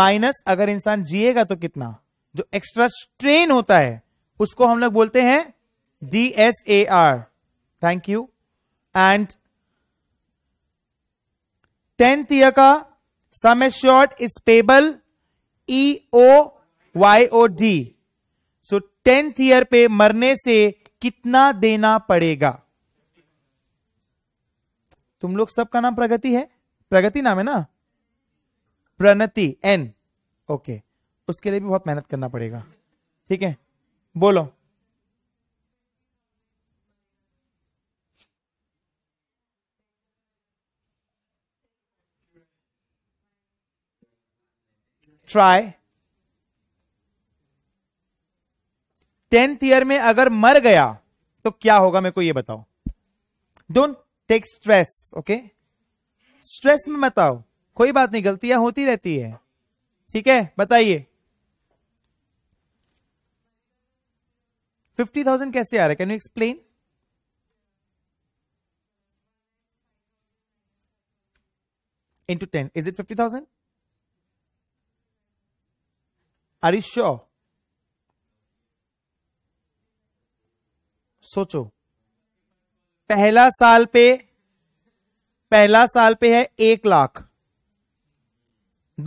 माइनस अगर इंसान जिएगा तो कितना जो एक्स्ट्रा स्ट्रेन होता है उसको हम लोग बोलते हैं D S A R thank you and tenth year का sum assured is payable E O Y O D so tenth year पे मरने से कितना देना पड़ेगा तुम लोग सबका नाम प्रगति है प्रगति नाम है ना प्रणति एन ओके उसके लिए भी बहुत मेहनत करना पड़ेगा ठीक है बोलो ट्राई टेंथ ईयर में अगर मर गया तो क्या होगा मेरे को ये बताओ don't take stress okay stress में मत आओ कोई बात नहीं गलतियां होती रहती है ठीक है बताइए फिफ्टी थाउजेंड कैसे आ रहा है can you explain into 10. Is it thousand Are you sure? सोचो पहला साल पे पहला साल पे है एक लाख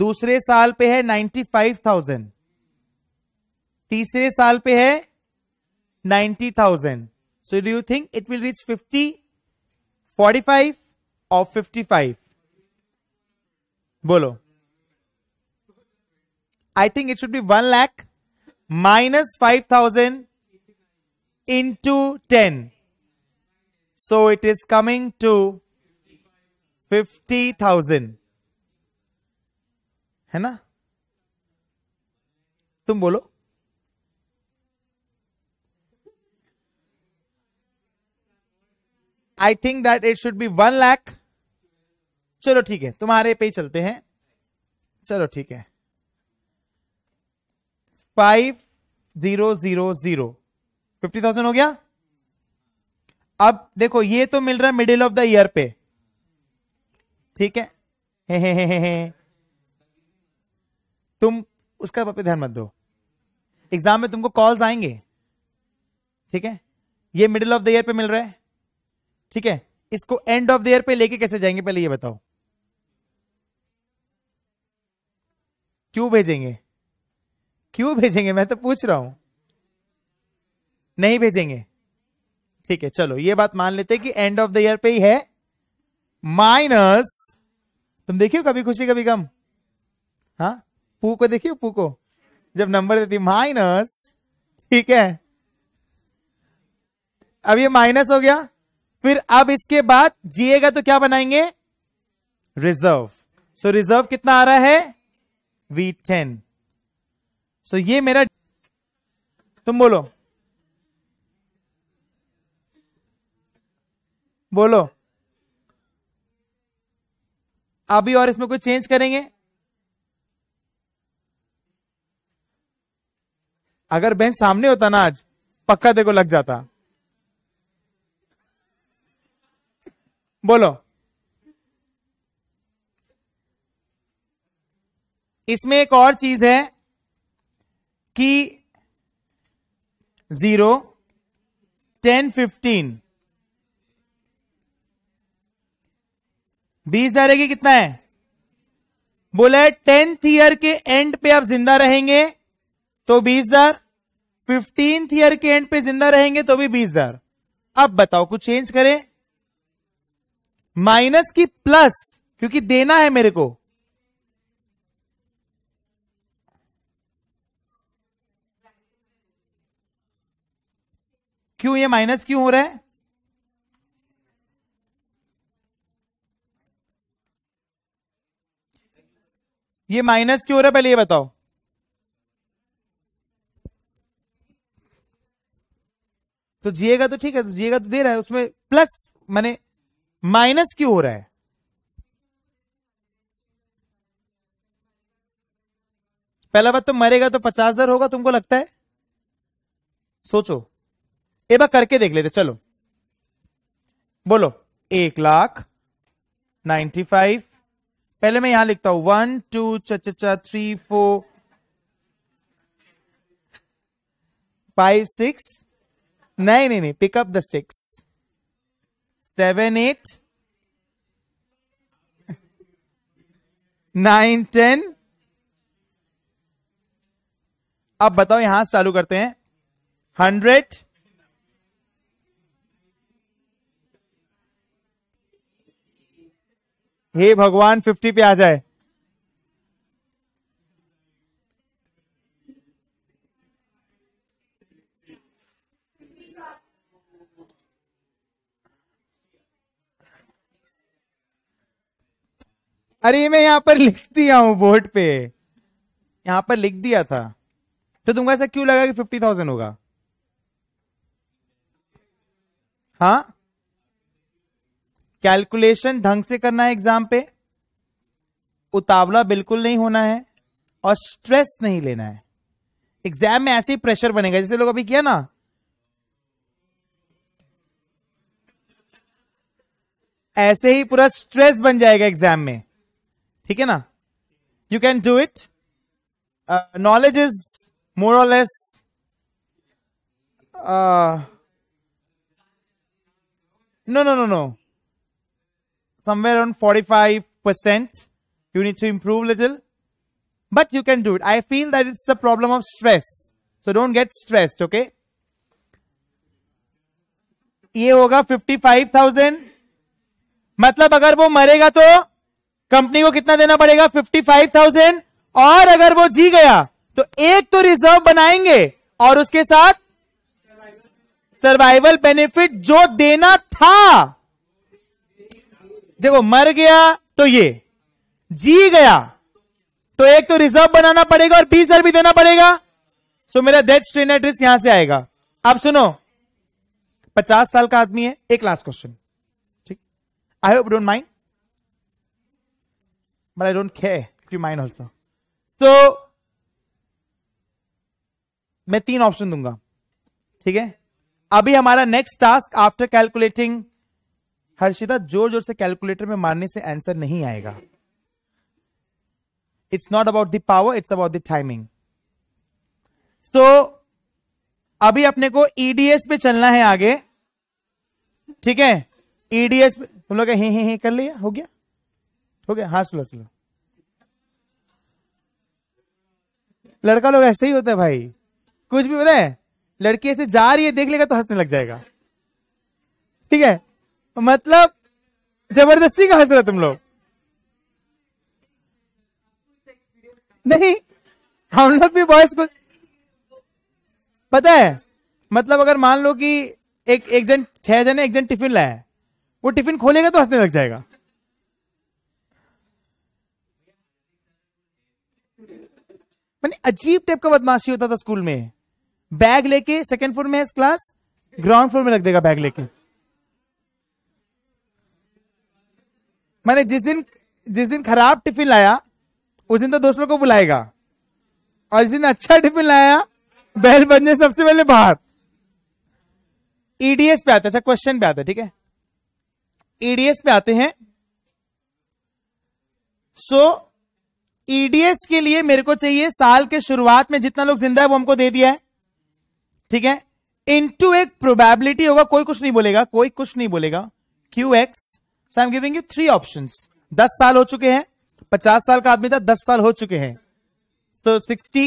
दूसरे साल पे है नाइन्टी फाइव थाउजेंड तीसरे साल पे है ninety thousand so do you think it will reach fifty forty five और फिफ्टी फाइव बोलो I think it should be one lakh minus five thousand into ten. So it is coming to fifty thousand. है ना तुम बोलो I think that it should be one lakh चलो ठीक है तुम्हारे पे ही चलते हैं चलो ठीक है five zero zero zero fifty thousand हो गया अब देखो ये तो मिल रहा है मिडिल ऑफ द ईयर पे ठीक है हे हे हे हे हे तुम उसका पे ध्यान मत दो एग्जाम में तुमको कॉल्स आएंगे ठीक है ये मिडिल ऑफ द ईयर पे मिल रहा है ठीक है इसको एंड ऑफ द ईयर पे लेके कैसे जाएंगे पहले ये बताओ क्यों भेजेंगे क्यों भेजेंगे मैं तो पूछ रहा हूं नहीं भेजेंगे ठीक है चलो ये बात मान लेते हैं कि एंड ऑफ द ईयर पे ही है माइनस तुम देखियो कभी खुशी कभी कम हा पू को देखियो पू को जब नंबर देती माइनस ठीक है अब ये माइनस हो गया फिर अब इसके बाद जिएगा तो क्या बनाएंगे रिजर्व सो so, रिजर्व कितना आ रहा है वी टेन सो तो ये मेरा तुम बोलो बोलो अभी और इसमें कोई चेंज करेंगे अगर बहन सामने होता ना आज पक्का देखो लग जाता बोलो इसमें एक और चीज है कि जीरो टेन फिफ्टीन बीस हजार की कितना है बोला है टेंथ ईयर के एंड पे आप जिंदा रहेंगे तो बीस हजार फिफ्टींथ ईयर के एंड पे जिंदा रहेंगे तो भी बीस हजार अब बताओ कुछ चेंज करें माइनस की प्लस क्योंकि देना है मेरे को क्यों ये माइनस क्यों हो रहा है ये माइनस क्यों हो रहा है पहले ये बताओ तो जिएगा तो ठीक है तो जिएगा तो दे रहा है उसमें प्लस माने माइनस क्यों हो रहा है पहला बात तो मरेगा तो पचास हजार होगा तुमको लगता है सोचो एक बार करके देख लेते चलो बोलो एक लाख नाइन्टी फाइव पहले मैं यहां लिखता हूं वन टू चा थ्री फोर फाइव सिक्स नहीं नहीं नहीं pick up the sticks seven eight nine ten अब बताओ यहां से चालू करते हैं हंड्रेड हे भगवान फिफ्टी पे आ जाए अरे मैं यहां पर लिख दिया हूं बोर्ड पे यहां पर लिख दिया था तो तुमको ऐसा क्यों लगा कि फिफ्टी थाउजेंड होगा हाँ कैलकुलेशन ढंग से करना है एग्जाम पे उतावला बिल्कुल नहीं होना है और स्ट्रेस नहीं लेना है एग्जाम में ऐसे ही प्रेशर बनेगा जैसे लोग अभी किया ना ऐसे ही पूरा स्ट्रेस बन जाएगा एग्जाम में ठीक है ना you can do it knowledge is more और less no no no no somewhere around 45%. You need to improve little, but you can do it. I feel that it's the problem of stress. So don't get stressed, okay? ये होगा 55,000 मतलब अगर वो मरेगा तो कंपनी को कितना देना पड़ेगा 55,000 और अगर वो जी गया तो एक तो रिजर्व बनाएंगे और उसके साथ सर्वाइवल बेनिफिट जो देना था देखो मर गया तो ये जी गया तो एक तो रिजर्व बनाना पड़ेगा और बीस हजार भी देना पड़ेगा सो so, मेरा डेट स्ट्रेन एड्रेस यहां से आएगा आप सुनो पचास साल का आदमी है एक लास्ट क्वेश्चन ठीक I hope don't mind but I don't care if you mind also तो मैं तीन ऑप्शन दूंगा ठीक है अभी हमारा next task after calculating Harshita जोर जोर से कैलकुलेटर में मारने से आंसर नहीं आएगा it's not about the power it's about the timing so अभी अपने को ईडीएस e पे चलना है आगे ठीक है ईडीएस e तुम लोग हे हे हे कर लिया हो गया हो गया हाँ सुलो सुलो लड़का लोग ऐसे ही होता है भाई कुछ भी बताए लड़की ऐसे जा रही है देख लेगा तो हंसने लग जाएगा ठीक है मतलब जबरदस्ती का हंस रहे तुम लोग नहीं हम लोग भी बॉयज को पता है मतलब अगर मान लो कि एक एक जन छह जन एक जन टिफिन लाया है वो टिफिन खोलेगा तो हंसने लग जाएगा मैंने अजीब टाइप का बदमाशी होता था स्कूल में बैग लेके सेकेंड फ्लोर में है क्लास ग्राउंड फ्लोर में रख देगा बैग लेके मैंने जिस दिन जिस दिन खराब टिफिन लाया उस दिन तो दोस्तों को बुलाएगा और जिस दिन अच्छा टिफिन लाया बैल बजने सबसे पहले बाहर ईडीएस e पे आता अच्छा क्वेश्चन पे आता ठीक है ईडीएस e पे आते हैं सो so, ईडीएस e के लिए मेरे को चाहिए साल के शुरुआत में जितना लोग जिंदा है वो हमको दे दिया है ठीक है इनटू एक प्रोबेबिलिटी होगा कोई कुछ नहीं बोलेगा कोई कुछ नहीं बोलेगा Q X so I am giving you three option दस साल हो चुके हैं पचास साल का आदमी था दस साल हो चुके हैं so sixty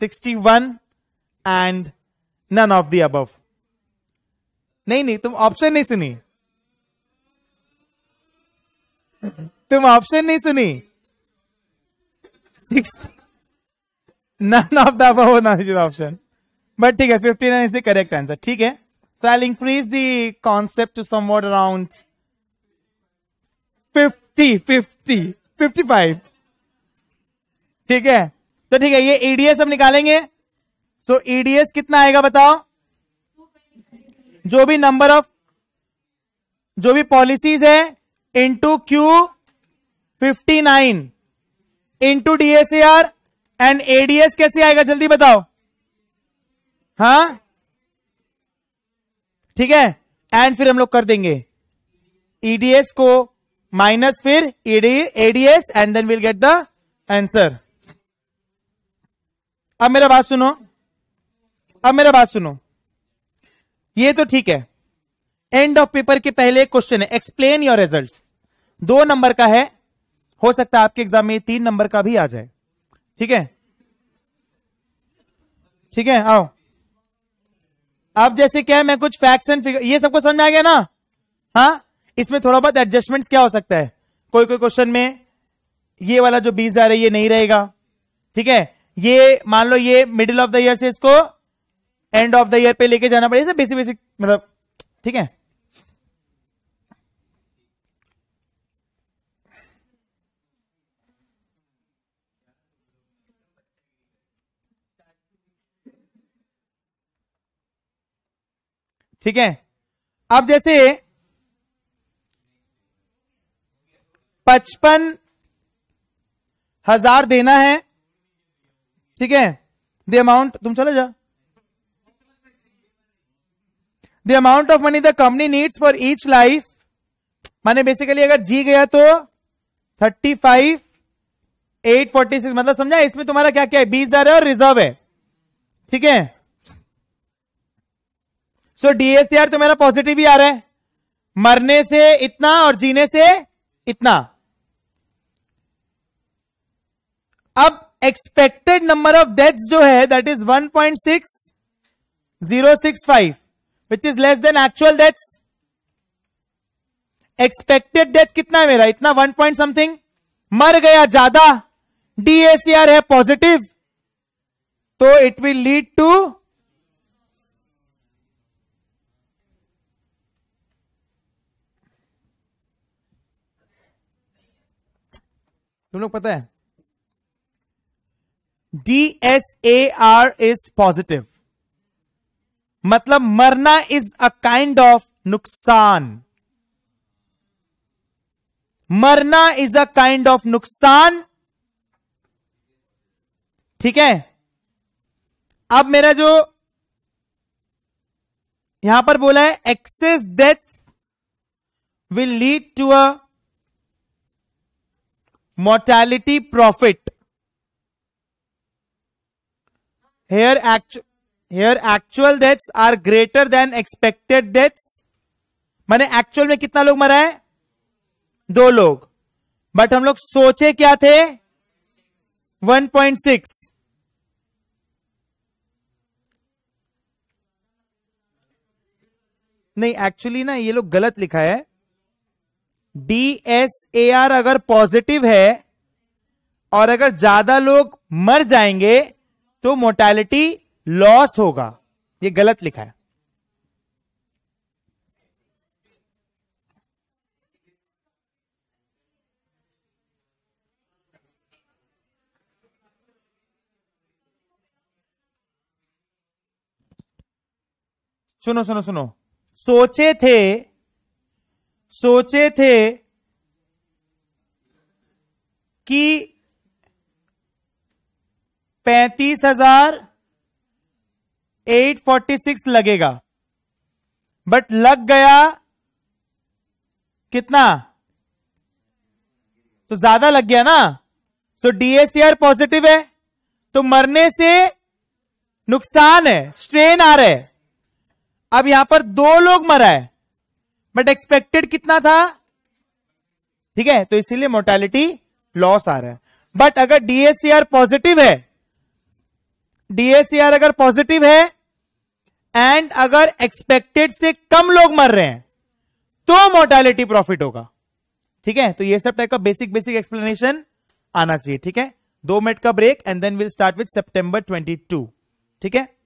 sixty one and none of the above नहीं नहीं तुम ऑप्शन नहीं सुनी तुम ऑप्शन नहीं सुनी sixty none of the above होना चाहिए ऑप्शन बट ठीक है fifty nine is the correct answer ठीक है so I increase the concept to sum around fifty fifty fifty five ठीक है तो ठीक है ये ईडीएस e हम निकालेंगे सो so, ईडीएस e कितना आएगा बताओ जो भी नंबर ऑफ जो भी पॉलिसीज है into Q fifty nine into DSR and ADS कैसे आएगा जल्दी बताओ हा ठीक है एंड फिर हम लोग कर देंगे ईडीएस e को माइनस फिर ADS and then will get the answer अब मेरा बात सुनो अब मेरा बात सुनो ये तो ठीक है एंड ऑफ पेपर के पहले एक क्वेश्चन है एक्सप्लेन योर रिजल्ट दो नंबर का है हो सकता है आपके एग्जाम में तीन नंबर का भी आ जाए ठीक है ठीक है आओ अब जैसे क्या है मैं कुछ फैक्ट्स एंड फिगर ये सबको समझ आ गया ना हाँ इसमें थोड़ा बहुत एडजस्टमेंट क्या हो सकता है कोई कोई क्वेश्चन में ये वाला जो बीस हजार है ये नहीं रहेगा ठीक है ये मान लो ये मिडिल ऑफ द ईयर से इसको एंड ऑफ द ईयर पे लेके जाना पड़ेगा बेसिक बेसिक मतलब ठीक है ठीक है अब जैसे पचपन हजार देना है ठीक है द अमाउंट तुम चले जा the amount of money the company needs for each life माने बेसिकली अगर जी गया तो thirty five eight forty six मतलब समझा इसमें तुम्हारा क्या क्या है बीस हजार है और रिजर्व है ठीक है सो डीएसआर तुम्हारा पॉजिटिव ही आ रहा है मरने से इतना और जीने से इतना अब एक्सपेक्टेड नंबर ऑफ डेथ जो है that is 1.6065 which is less than actual death expected death कितना है मेरा इतना वन पॉइंट समथिंग मर गया ज्यादा डीएसीआर है पॉजिटिव तो इट विल लीड टू तुम लोग पता है DSAR is positive. मतलब मरना इज अ काइंड ऑफ नुकसान मरना इज अ काइंड ऑफ नुकसान ठीक है अब मेरा जो यहां पर बोला है excess death will lead to a mortality profit here actual here actual deaths are greater than expected deaths माने एक्चुअल में कितना लोग मरा है दो लोग बट हम लोग सोचे क्या थे 1.6 नहीं एक्चुअली ना ये लोग गलत लिखा है डी एस ए आर अगर पॉजिटिव है और अगर ज्यादा लोग मर जाएंगे तो मोर्टैलिटी लॉस होगा ये गलत लिखा है सुनो सुनो सुनो सोचे थे सोचे थे कि पैंतीस हजार एट फोर्टी सिक्स लगेगा बट लग गया कितना तो ज्यादा लग गया ना सो डीएसीआर पॉजिटिव है तो मरने से नुकसान है स्ट्रेन आ रहा है अब यहां पर दो लोग मरा है बट एक्सपेक्टेड कितना था ठीक है तो इसीलिए मोर्टेलिटी लॉस आ रहा है बट अगर डीएससीआर पॉजिटिव है डीएसीआर अगर पॉजिटिव है एंड अगर एक्सपेक्टेड से कम लोग मर रहे हैं तो मोर्टेलिटी प्रॉफिट होगा ठीक है तो ये सब टाइप का बेसिक बेसिक एक्सप्लेनेशन आना चाहिए ठीक है दो मिनट का break and then will start with September twenty ठीक है